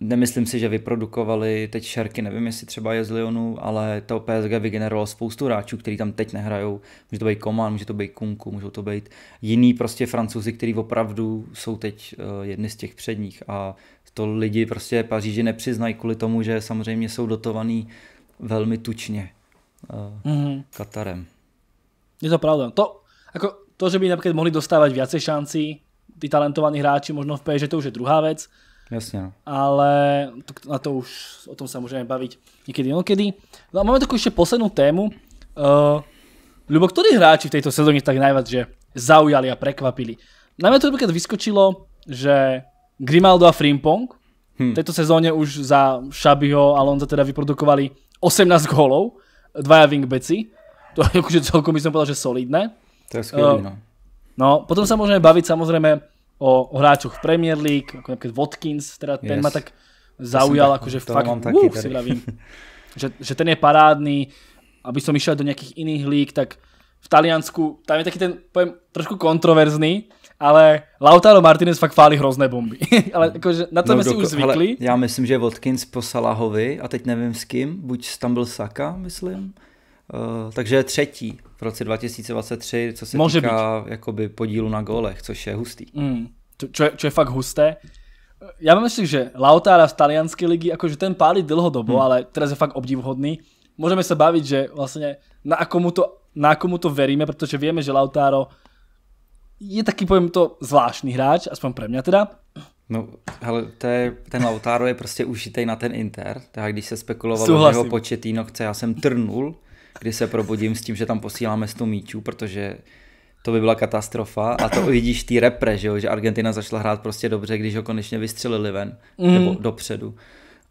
nemyslím si, že vyprodukovali teď Šerky, nevím jestli třeba je z Lyonu, ale to PSG vygenerovalo spoustu hráčů, kteří tam teď nehrajou. Může to být Coman, může to být Kunku, můžou to být jiný prostě francouzi, kteří opravdu jsou teď eh, jedni z těch předních a to lidi prostě Paříži nepřiznají kvůli tomu, že samozřejmě jsou dotovaný velmi tučně mm-hmm. Katarem. Je to pravda. To, ako, to, že by napríklad mohli dostávať viacej šanci, tí talentovaní hráči možno v PSG, to už je druhá vec. Jasne. No. Ale to, na to už, o tom sa môžeme baviť niekedy inokedy. No a máme takú ešte poslednú tému. Uh, eh, Ľubo, ktorí hráči v tejto sezóne tak najviac že zaujali a prekvapili? Na mňa to napríklad vyskočilo, že Grimaldo a Frimpong hmm. v tejto sezóne už za Šabiho a Lonza teda vyprodukovali 18 gólov dvaja wingbeci. To je akože celkom by som povedal, že solidné. To je skvělý, eh, no. No, potom sa môžeme baviť samozrejme o, o hráčoch v Premier League, ako napríklad Watkins, teda ten ma tak zaujal, akože fakt, uh, si vravím, že, že ten je parádny, aby som išiel do nejakých iných líg, tak v Taliansku, tam je taký ten, poviem, trošku kontroverzný, ale Lautaro Martinez fakt pálí hrozné bomby. ale jakože na to no, jsme si už zvykli. Hele, já myslím, že Watkins po Salahovi, a teď nevím s kým, buď tam byl Saka, myslím, Uh, takže třetí v roce 2023, co se Může týká být. jakoby podílu na gólech, což je hustý. Mm, čo, čo je fakt husté. Já mám myslím, že Lautara z talianské ligy, jakože ten pálí dlhodobo, hmm. ale teraz je fakt obdivhodný. Můžeme se bavit, že vlastně na komu to, na komu to veríme, protože víme, že Lautaro je taky, povím to, zvláštní hráč, aspoň pro mě teda. No, hele, to je, ten Lautaro je prostě užitej na ten Inter, tak když se spekulovalo, Souhlasím. že ho početíno chce, já jsem trnul, kdy se probudím s tím, že tam posíláme 100 míčů, protože to by byla katastrofa a to vidíš ty repre, že, jo? že Argentina začala hrát prostě dobře, když ho konečně vystřelili ven, mm. nebo mhm. dopředu.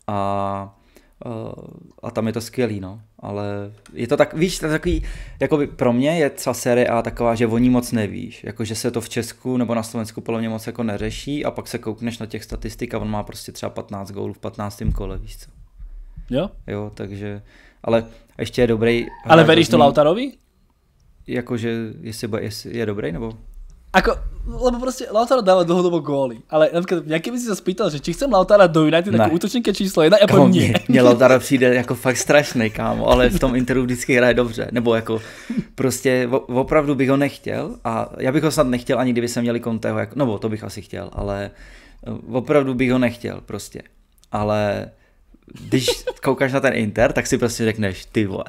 A, eh, a tam je to skvělý, no ale je to tak, víš, to takový, jako by pro mě je třeba série A taková, že o ní moc nevíš, jako že se to v Česku nebo na Slovensku podle mě moc jako neřeší a pak se koukneš na těch statistik a on má prostě třeba 15 gólů v 15. kole, víš co. Jo? Jo, takže, ale ještě je dobrý. Ale veríš to Lautarovi? Jakože, jestli, jestli je dobrý, nebo? Ako, lebo proste Lautaro dáva dlhodobo góly, ale napríklad nejaký by si sa spýtal, že či chcem Lautara do United ne. ako útočníka číslo 1, jako kámo, nie. Mne Lautaro přijde jako fakt strašný, kámo, ale v tom Interu vždycky hraje dobře, nebo jako prostě opravdu bych ho nechtěl a já bych ho snad nechtěl ani kdyby se měli Conteho, jako, nebo to bych asi chtěl, ale eh, opravdu bych ho nechtěl prostě, ale když koukáš na ten Inter, tak si prostě řekneš, ty vole,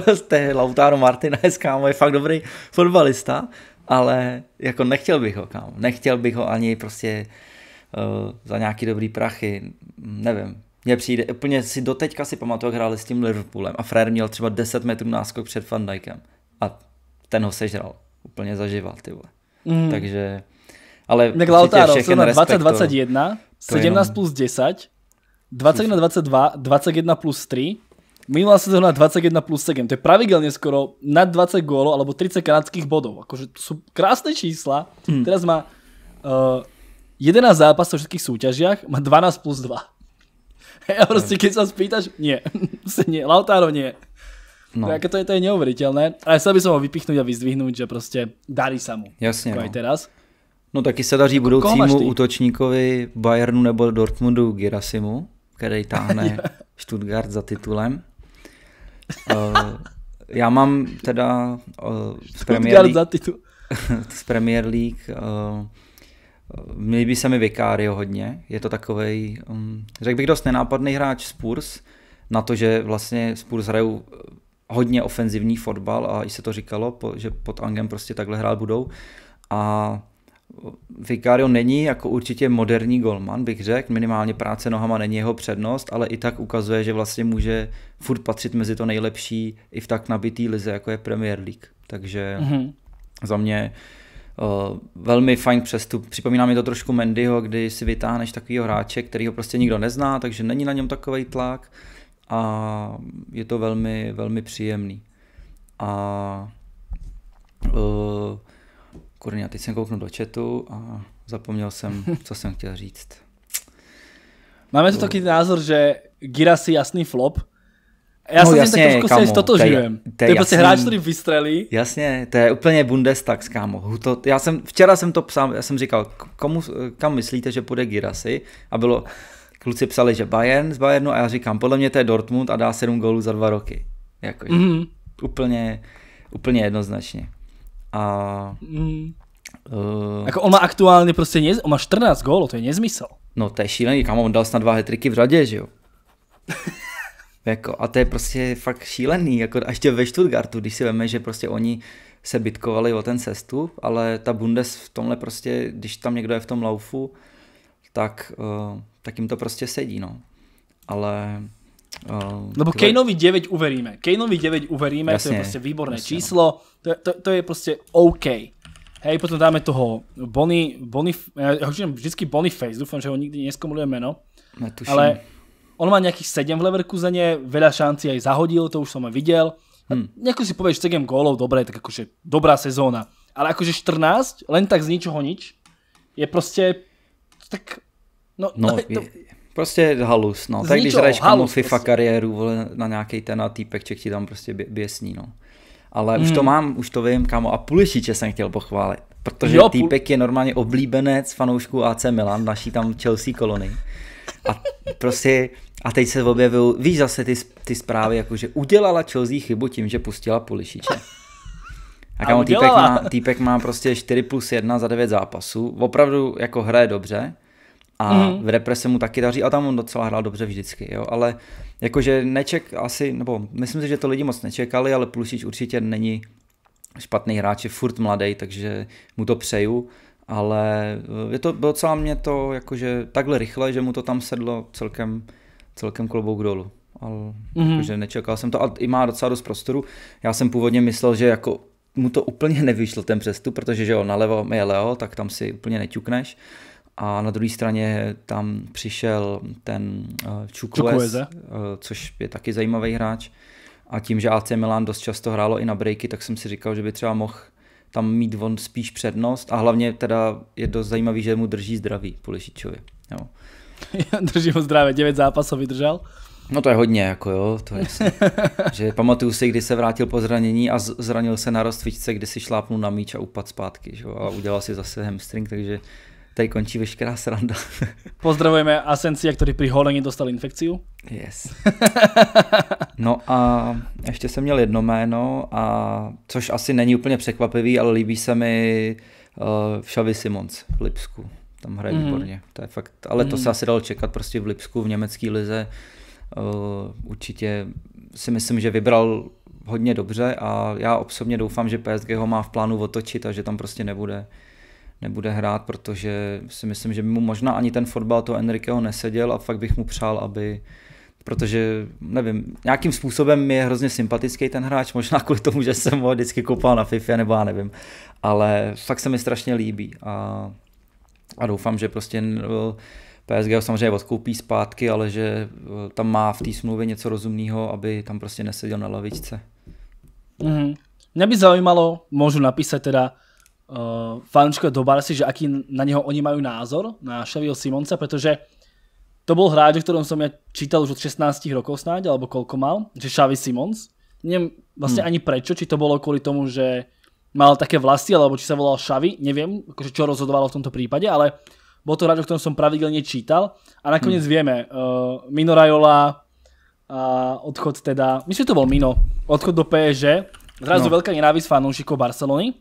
prostě Lautaro Martinez, kámo, je fakt dobrý fotbalista, ale jako nechtěl bych ho, kámo. Nechtěl bych ho ani prostě uh, za nějaký dobrý prachy, nevím. Mně přijde, úplně si doteďka si pamatuju, jak hráli s tím Liverpoolem a Frér měl třeba 10 metrů náskok před Van Dijkem a ten ho sežral úplně zažíval ty vole. Mm. Takže, ale tak Lautaro, na 20-21, 17 jenom... plus 10, 20 na 22, 21 plus 3, Minulá sezóna 21 plus 7, to je pravidelne skoro nad 20 gólov alebo 30 kanadských bodov. Akože to sú krásne čísla. Hmm. Teraz má uh, 11 zápasov v všetkých súťažiach, má 12 plus 2. Hej, a proste keď sa spýtaš, nie, prostě nie, Lautaro nie. No. Tak jako to je, to je neuveriteľné. Ale já by som ho vypichnúť a vyzdvihnúť, že proste darí sa mu. Jasne. Jako no. teraz. No taky se daří jako budoucímu útočníkovi Bayernu nebo Dortmundu Girasimu, který táhne Stuttgart za titulem uh, já mám teda uh, z Premier League, za titul. z Premier League uh, eh, Líbí se mi Vicario hodně, je to takový, um, mm, řekl bych dost nenápadný hráč Spurs, na to, že vlastně Spurs hrajou hodně ofenzivní fotbal a i se to říkalo, po, že pod Angem prostě takhle hrát budou. A Vicario není jako určitě moderní golman, bych řekl, minimálně práce nohama není jeho přednost, ale i tak ukazuje, že vlastně může furt patřit mezi to nejlepší i v tak nabitý lize, jako je Premier League. Takže mm-hmm. za mě uh, velmi fajn přestup. Připomíná mi to trošku Mendyho, kdy si vytáhneš takového hráče, který ho prostě nikdo nezná, takže není na něm takový tlak a je to velmi, velmi příjemný. A uh, Kurně, teď jsem kouknul do chatu a zapomněl jsem, co jsem chtěl říct. Máme tu takový no. taký názor, že Giras je jasný flop. Já no, jsem jasně, tak trošku kámo, se To je, to je, to prostě hráč, který vystřelí. Jasně, to je úplně Bundestag, kámo. To, já jsem, včera jsem to psal, já jsem říkal, komu, kam myslíte, že půjde Girasy? A bylo, kluci psali, že Bayern z Bayernu a já říkám, podle mě to je Dortmund a dá 7 gólů za dva roky. Jako, mm-hmm. Úplně, úplně jednoznačně. A... Mm. Uh... Jako on má aktuálně prostě, nez... on má 14 gólů, to je nezmysl. No to je šílený, kam on dal snad dva hetriky v řadě, že jo? jako, a to je prostě fakt šílený, jako a ještě ve Stuttgartu, když si veme, že prostě oni se bitkovali o ten sestup, ale ta Bundes v tomhle prostě, když tam někdo je v tom laufu, tak, uh, tak jim to prostě sedí, no. Ale Eh, Lebo tvoje... Kaneovi 9 uveríme. Kaneovi 9 uveríme, jasne, to je prostě výborné jasne. číslo. To, to, to je prostě OK. Hej, potom dáme toho Bonny, Bonny, eh, ja ho vždycky Boniface, dúfam, že ho nikdy neskomuluje meno. Netuším. Ale on má nejakých 7 v Leverkuseně, veľa šanci aj zahodil, to už som aj videl. Hmm. Nejako si povieš 7 gólov, dobré, tak akože dobrá sezóna. Ale akože 14, len tak z ničoho nič, je proste, tak... No, no no je, Prostě halus, no. tak když hraješ komu FIFA prostě. kariéru vole, na nějaký ten a týpekček ti tam prostě bě, běsní, no. Ale hmm. už to mám, už to vím, kámo. A Pulišiče jsem chtěl pochválit. Protože jo, týpek je normálně oblíbenec fanoušků AC Milan, naší tam Chelsea kolony. A prostě, a teď se objevil, víš zase ty, ty zprávy, jako že udělala Chelsea chybu tím, že pustila Pulišiče. A kámo, týpek má, týpek má prostě 4 plus 1 za 9 zápasů. Opravdu jako hraje dobře a mm-hmm. v represe mu taky daří a tam on docela hrál dobře vždycky, jo, ale jakože neček asi, nebo myslím si, že to lidi moc nečekali, ale Plusič určitě není špatný hráč, je furt mladý, takže mu to přeju, ale eh, je to docela mě to jakože takhle rychle, že mu to tam sedlo celkem, celkem klobouk dolů. Ale mm-hmm. jakože nečekal jsem to a i má docela dost prostoru. Já jsem původně myslel, že jako mu to úplně nevyšlo ten přestup, protože že jo, nalevo je Leo, tak tam si úplně neťukneš. A na druhé straně tam přišel ten uh, což je taky zajímavý hráč. A tím, že AC Milan dost často hrálo i na breaky, tak jsem si říkal, že by třeba mohl tam mít on spíš přednost. A hlavně teda je dost zajímavý, že mu drží zdraví Pulišičovi. Jo. drží ho zdravě, 9 zápasů vydržel. No to je hodně, jako jo, to je že pamatuju si, kdy se vrátil po zranění a zranil se na rostvičce, kdy si šlápnul na míč a upad zpátky, že jo, a udělal si zase hamstring, takže tady končí veškerá sranda. Pozdravujeme jak tady při holení dostal infekciu. Yes. No a ještě jsem měl jedno jméno, a, což asi není úplně překvapivý, ale líbí se mi uh, Xavi Simons v Lipsku. Tam hraje mm. výborně. To je fakt, ale to mhm. se asi dalo čekat prostě v Lipsku, v německé lize. Uh, určitě si myslím, že vybral hodně dobře a já osobně doufám, že PSG ho má v plánu otočit a že tam prostě nebude nebude hrát, protože si myslím, že by mu možná ani ten fotbal toho Enriqueho neseděl a fakt bych mu přál, aby protože, nevím, nějakým způsobem je hrozně sympatický ten hráč, možná kvůli tomu, že jsem ho vždycky koupal na FIFA, nebo já nevím, ale fakt se mi strašně líbí a, a doufám, že prostě no, PSG ho samozřejmě odkoupí zpátky, ale že eh, tam má v té smlouvě něco rozumného, aby tam prostě neseděl na lavičce. Mm -hmm. Mě by zajímalo, můžu napísat teda, uh, eh, fanúšikov do Barsi, že aký na neho oni majú názor, na Šavio Simonca, pretože to bol hráč, o ktorom som ja čítal už od 16 rokov snáď, alebo koľko mal, že Šavi Simons. Neviem vlastne hmm. ani prečo, či to bolo kvôli tomu, že mal také vlasy, alebo či sa volal Šavi, neviem, akože čo rozhodovalo v tomto prípade, ale bol to hráč, o ktorom som pravidelne čítal. A nakoniec hmm. vieme, uh, eh, Mino Rajola a odchod teda, myslím, že to bol Mino, odchod do PSG, zrazu no. veľká nenávisť fanúšikov Barcelony.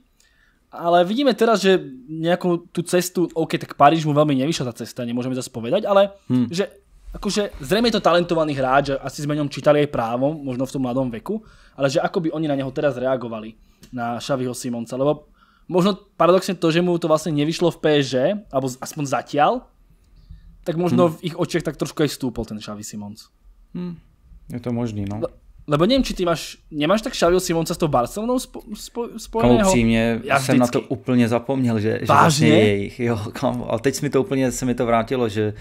Ale vidíme teraz, že nejakú tú cestu, OK, tak Paríž mu veľmi nevyšla tá cesta, nemôžeme zase povedať, ale hmm. že akože zrejme je to talentovaný hráč, asi sme o ňom čítali aj právom, možno v tom mladom veku, ale že ako by oni na neho teraz reagovali, na Xaviho Simonca, lebo možno paradoxne to, že mu to vlastne nevyšlo v PSG, alebo aspoň zatiaľ, tak možno hmm. v ich očiach tak trošku aj stúpol ten Xavi Simons. Hmm. Je to možný, no. Lebo nevím, či ty máš, nemáš tak Xaviho Simonca s tou Barcelonou spo, spo, spojeného? upřímně, já vždycky. jsem na to úplně zapomněl, že, že vlastně je jejich. Jo, kam, a teď mi to úplně, se mi to vrátilo, že,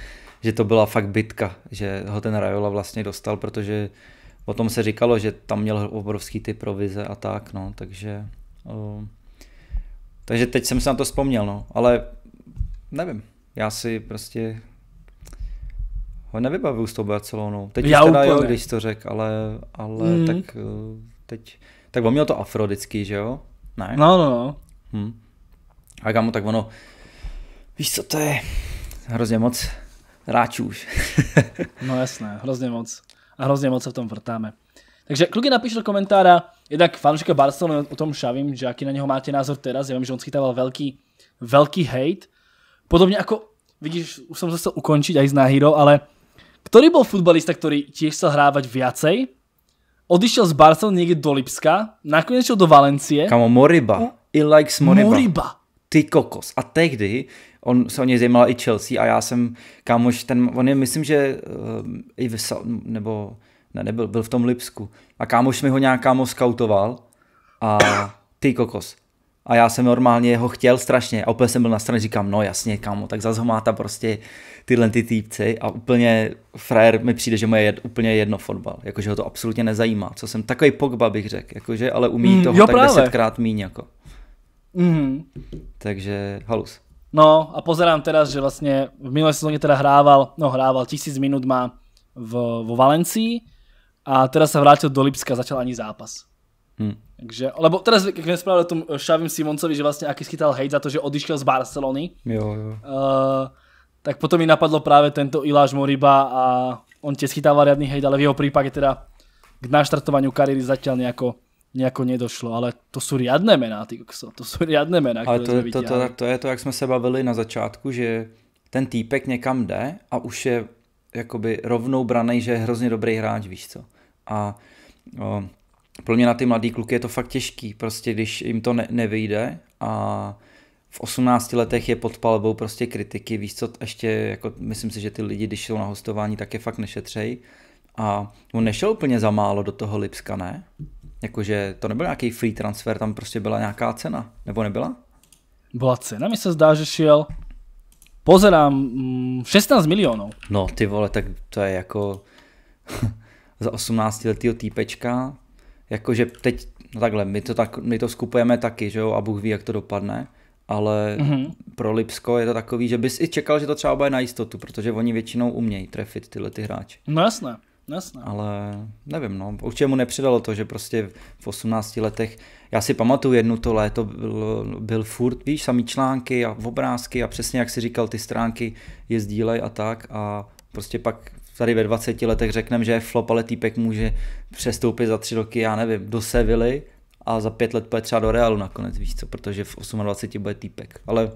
že to byla fakt bitka, že ho ten Rajola vlastně dostal, protože o tom se říkalo, že tam měl obrovský ty provize a tak, no, takže... O, takže teď jsem se na to vzpomněl, no, ale nevím, já si prostě ho nevybavil s tou Barcelonou. Teď já teda jo, když to řekl, ale, ale mm. tak eh, teď... Tak on měl to afrodický, že jo? Ne? No, no, no. Hm. A kámo tak ono... Víš co, to je hrozně moc hráčů už. no jasné, hrozně moc. A hrozně moc se v tom vrtáme. Takže kluky napíš do komentára, jednak fanoušek Barcelony o tom šavím, že jaký na něho máte názor teraz, já vím, že on schytával velký, velký hate. Podobně jako, vidíš, už jsem se ukončit aj z Nahiro, ale ktorý bol futbalista, ktorý tiež chcel hrávať viacej, odišiel z Barcelony niekde do Lipska, nakoniec šiel do Valencie. Kamo, Moriba. I likes Moriba. Moriba. Ty kokos. A tehdy on se o něj zajímala i Chelsea a já jsem, kámoš, ten, on je, myslím, že uh, i vysal, nebo ne, nebyl, byl v tom Lipsku. A kámoš mi ho nějak kámo skautoval a ty kokos a já jsem normálně ho chtěl strašně a úplně jsem byl na straně, říkám, no jasně, kámo, tak zase ho má ta prostě tyhle ty týpci a úplně frajer mi přijde, že mu je úplně jedno fotbal, jakože ho to absolutně nezajímá, co jsem takový Pogba bych řekl, jakože, ale umí mm, toho jo, tak právě. desetkrát míň jako. Mm. Takže halus. No a pozerám teda, že vlastně v minulé sezóně teda hrával, no hrával, tisíc minut má v, vo Valencii a teda se vrátil do Lipska, začal ani zápas. Hmm. Takže, lebo teraz, jak nespravil tom Šavim eh, Simoncovi, že vlastně aký schytal hejt za to, že odišiel z Barcelony, jo, jo. Uh, tak potom mi napadlo právě tento Iláš Moriba a on tie schytával riadný hejt, ale v jeho prípade teda k naštartovaniu kariéry zatiaľ nejako, nejako nedošlo, ale to jsou riadne mená, ty kokso, to jsou riadne mená, ale to, to, to, to, to je to, jak jsme se bavili na začátku, že ten týpek někam jde a už je jakoby rovnou branej, že je hrozně dobrý hráč, víš co. A o, pro mě na ty mladý kluky je to fakt těžký, prostě když jim to ne, nevyjde a v 18 letech je pod palbou prostě kritiky, víš co, ještě jako myslím si, že ty lidi, když jsou na hostování, tak je fakt nešetřej a on nešel úplně za málo do toho Lipska, ne? Jakože to nebyl nějaký free transfer, tam prostě byla nějaká cena, nebo nebyla? Byla cena, mi se zdá, že šel pozerám 16 mm, milionů. No ty vole, tak to je jako za 18 letýho týpečka, jakože teď, no takhle, my to, tak, my to skupujeme taky, že jo, a Bůh ví, jak to dopadne, ale mm-hmm. pro Lipsko je to takový, že bys i čekal, že to třeba bude na jistotu, protože oni většinou umějí trefit tyhle ty hráče. No jasné, no jasné. Ale nevím, no, určitě mu nepřidalo to, že prostě v 18 letech, já si pamatuju jednu to léto, byl, byl furt, víš, samý články a obrázky a přesně jak si říkal, ty stránky je sdílej a tak a prostě pak tady ve 20 letech řekneme, že je flop, ale týpek může přestoupit za tři roky, já nevím, do Sevily a za pět let půjde třeba do Realu nakonec, víš co, protože v 28 bude týpek, ale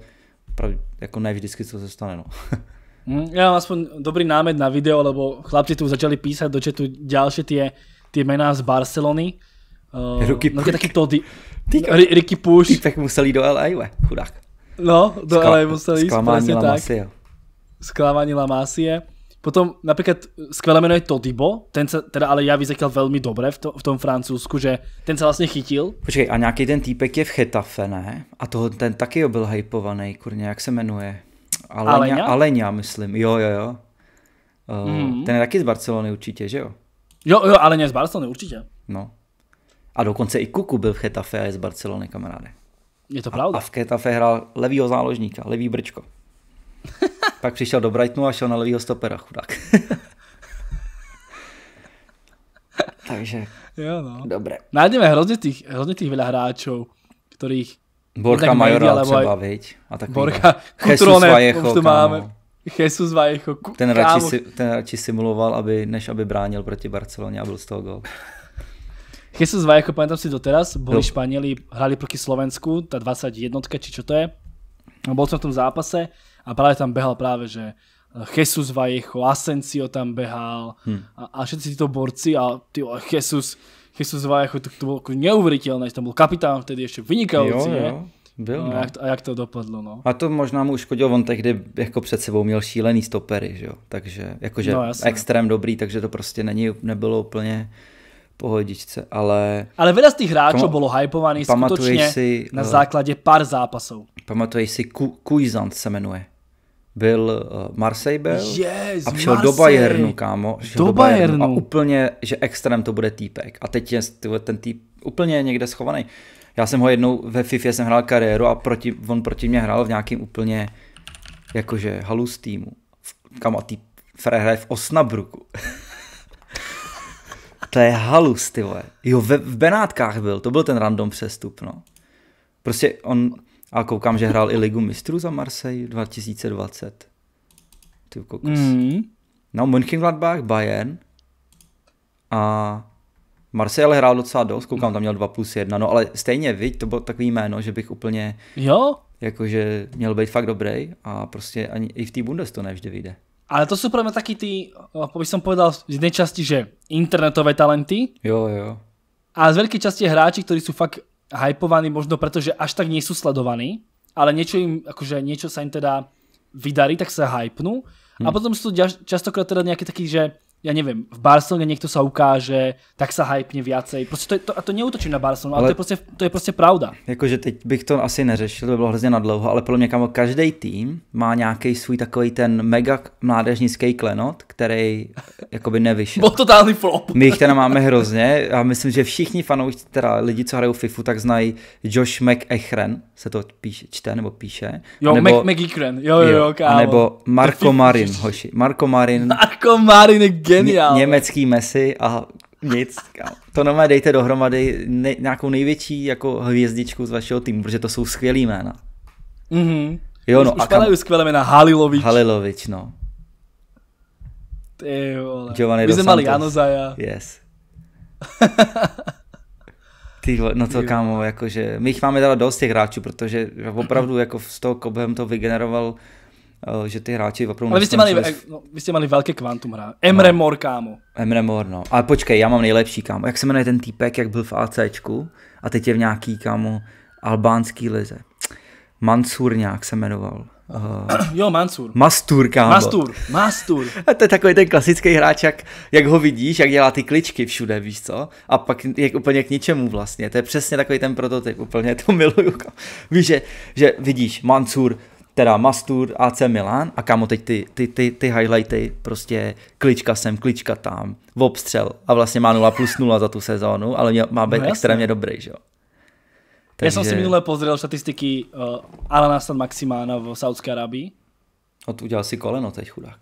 pravdě, jako ne vždycky, co se stane, no. Hm, já mám aspoň dobrý námet na video, lebo chlapci tu začali písať do chatu ďalšie tie, tie mená z Barcelony. Uh, Ricky no, taky ty, Ricky Push. Ty tak musel do LA, we, chudák. No, do Skla- LA musel ísť, přesně tak. Lamasio. Sklamání Lamasie. Potom napríklad skvelé meno je Todibo, ten sa teda ale javí zatiaľ veľmi dobre v, to, v tom Francúzsku, že ten sa vlastne chytil. Počkej, a nejaký ten týpek je v Chetafe, ne? A toho, ten taky byl hypovaný, kurne, jak se menuje? Aleňa, Aleňa? Aleňa myslím, jo, jo, jo. Uh, mm. Ten je taký z Barcelony určitě, že jo? Jo, jo, Aleňa je z Barcelony určitě. No. A dokonce i Kuku byl v Chetafe a je z Barcelony, kamaráde. Je to pravda. A, a v Chetafe hrál levýho záložníka, levý brčko. Pak přišel do Brightonu a šel na levýho stopera, chudák. Takže, jo no. dobré. Nájdeme hrozně tých, hrozně tých veľa hráčov, ktorých Borka Majora třeba, třeba, viď? A tak Borka, Kutrone, Vajecho, tu máme. Jesus Vajecho, ku, ten, radši si, ten radši simuloval, aby, než aby bránil proti Barceloně a byl z toho gol. Jesus Vajecho, pamätám si doteraz, boli no. Španieli, hrali proti Slovensku, ta 21, či čo to je. Bol som v tom zápase, a práve tam behal práve, že eh, Jesus Vallejo, Asensio tam behal hmm. a, a všetci títo borci a ty vole, Jesus, Jesus Vallejo, to, to bolo jako neuveriteľné, tam bol kapitán vtedy ešte vynikajúci, jo, jo. Byl, no, A, no. jak to, a jak to dopadlo, no. A to možná mu uškodil, on tehdy jako před sebou měl šílený stopery, že jo, takže jakože no, extrém dobrý, takže to prostě není, nebylo úplně pohodičce, ale... Ale veda z těch hráčů bylo hypovaný skutečně si, na eh, základě pár zápasů. Pamatuješ si, Ku, Kuizant se jmenuje byl eh, Marseille byl yes, a šel do Bayernu, kámo. Do, do Bayernu. Bayernu. A úplně, že extrém to bude týpek. A teď je ten týp úplně někde schovaný. Já jsem ho jednou ve FIFA jsem hrál kariéru a proti, on proti mě hrál v nějakým úplně jakože halus týmu. Kámo, a ty hraje v Osnabruku. to je halus, ty vole. Jo, ve, v Benátkách byl, to byl ten random přestup, no. Prostě on, a koukám, že hrál i Ligu mistrů za Marseille 2020. Ty kokos. Mm. No, Mönchengladbach, Bayern a Marseille ale hrál docela dost, koukám, tam měl 2 plus 1, no ale stejně, viď, to bylo takový jméno, že bych úplně, jo? jakože měl být fakt dobrý a prostě ani i v té Bundes to nevždy vyjde. Ale to jsou pro mě taky ty, bych som povedal z jedné části, že internetové talenty. Jo, jo. A z velké části hráči, kteří jsou fakt hypovaní možno preto, že až tak nie sú sledovaní, ale niečo im, akože niečo sa im teda vydarí, tak sa hypnú. Hmm. A potom sú to častokrát teda nejaké taký, že ja neviem, v Barcelone niekto sa ukáže, tak sa hypne viacej. Proste to, to, a to neutočím na Barcelonu, ale, ale to, je prostě, to je proste pravda. Jakože teď bych to asi neřešil, to by bylo hrozně nadlouho, ale podľa mňa kamo, každý tým má nějaký svůj takový ten mega mládežnický klenot, který jakoby nevyšel. Byl totálny flop. My ich teda máme hrozně a myslím, že všichni fanoušci, teda lidi, co hrajou FIFU, tak znají Josh McEchren, se to píše, čte nebo píše. Jo, nebo, Mac, McEchren, jo, jo, jo, kámo. A nebo Marco Marin, hoši. Marco Marin. Marco Marin je Geniál. Ně- německý Messi a nic. To nové dejte dohromady ne- nějakou největší jako hvězdičku z vašeho týmu, protože to jsou skvělý jména. Mm-hmm. Jo, no. Už, už kam... skvělé jména. Halilovič. Halilovič, no. Ty vole. Giovanni My jsme mali Janozaja. Yes. Ty, no to Ty kámo, jakože, my jich máme teda dost těch hráčů, protože opravdu jako z toho Kobem to vygeneroval Eh, že ty hráči opravdu... Ale vy jste, měli, v... no, vy jste měli velké kvantum hra. Emre no. Mor, kámo. Emre Mor, no. Ale počkej, já mám nejlepší, kámo. Jak se jmenuje ten týpek, jak byl v ACčku a teď je v nějaký, kámo, albánský lize. Mansur nějak se jmenoval. Uh, jo, Mansur. Mastur, kámo. Mastur, Mastur. A to je takový ten klasický hráč, jak, jak ho vidíš, jak dělá ty kličky všude, víš co? A pak je úplně k ničemu vlastně. To je přesně takový ten prototyp, úplně to miluju. Kámo. Víš, že, že vidíš Mansur teda Mastur, AC Milan a kámo teď ty, ty, ty, ty highlighty, prostě klička sem, klička tam, obstřel a vlastně má 0 plus 0 za tu sezónu, ale má být no, extrémně dobrý, že jo. Takže... Já jsem si minule pozrel statistiky uh, eh, Alana San Maximána v Saudské Arábii. A tu udělal si koleno teď chudák.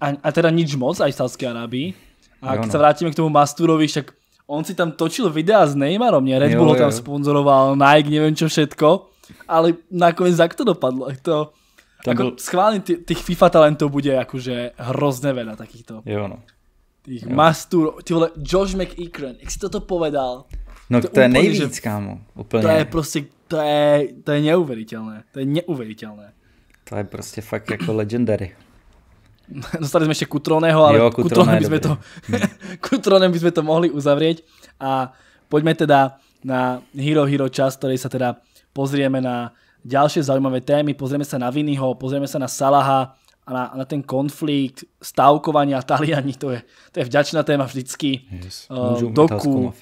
A, a teda nič moc aj v Saudské Arábii. A když no. se vrátíme k tomu Masturovi, však on si tam točil videa s Neymarom, mě Red Bull ho tam sponzoroval, Nike, nevím čo všetko ale nakonec jak to dopadlo. To, Ten ako, byl... Schválne tých FIFA talentov bude akože hrozne veľa takýchto. Jo no. Tých jo. Mastur, ty vole, Josh McEachran, jak si toto povedal? No to, to je nejvíc, že, kámo, úplně. To je prostě, to je, to je neuvěřitelné, to je neuvěřitelné. To je prostě fakt jako legendary. Dostali jsme ještě Kutroneho, ale jo, Kutrone, by to, Kutronem by sme to mohli uzavrieť. A poďme teda na Hero Hero čas, ktorý sa teda pozrieme na ďalšie zaujímavé témy, pozrieme sa na Vinyho, pozrieme sa na Salaha a na, na ten konflikt stavkovania Taliani, to je, to je vďačná téma vždycky. Yes. Uh, doku,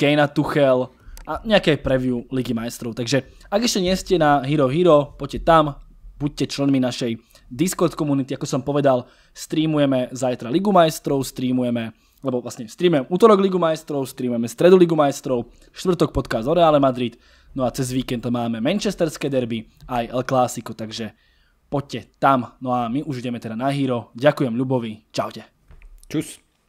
Kejna Tuchel a nejaké preview Ligy majstrov. Takže ak ešte nie ste na Hero Hero, poďte tam, buďte členmi našej Discord komunity, ako som povedal, streamujeme zajtra Ligu majstrov, streamujeme, lebo vlastne streamujeme útorok Ligu majstrov, streamujeme stredu Ligu majstrov, štvrtok podcast o Reále Madrid, No a cez víkend máme manchesterské derby, a aj El Clásico, takže poďte tam. No a my už ideme teda na Hero. Ďakujem Ľubovi, čaute. Čus.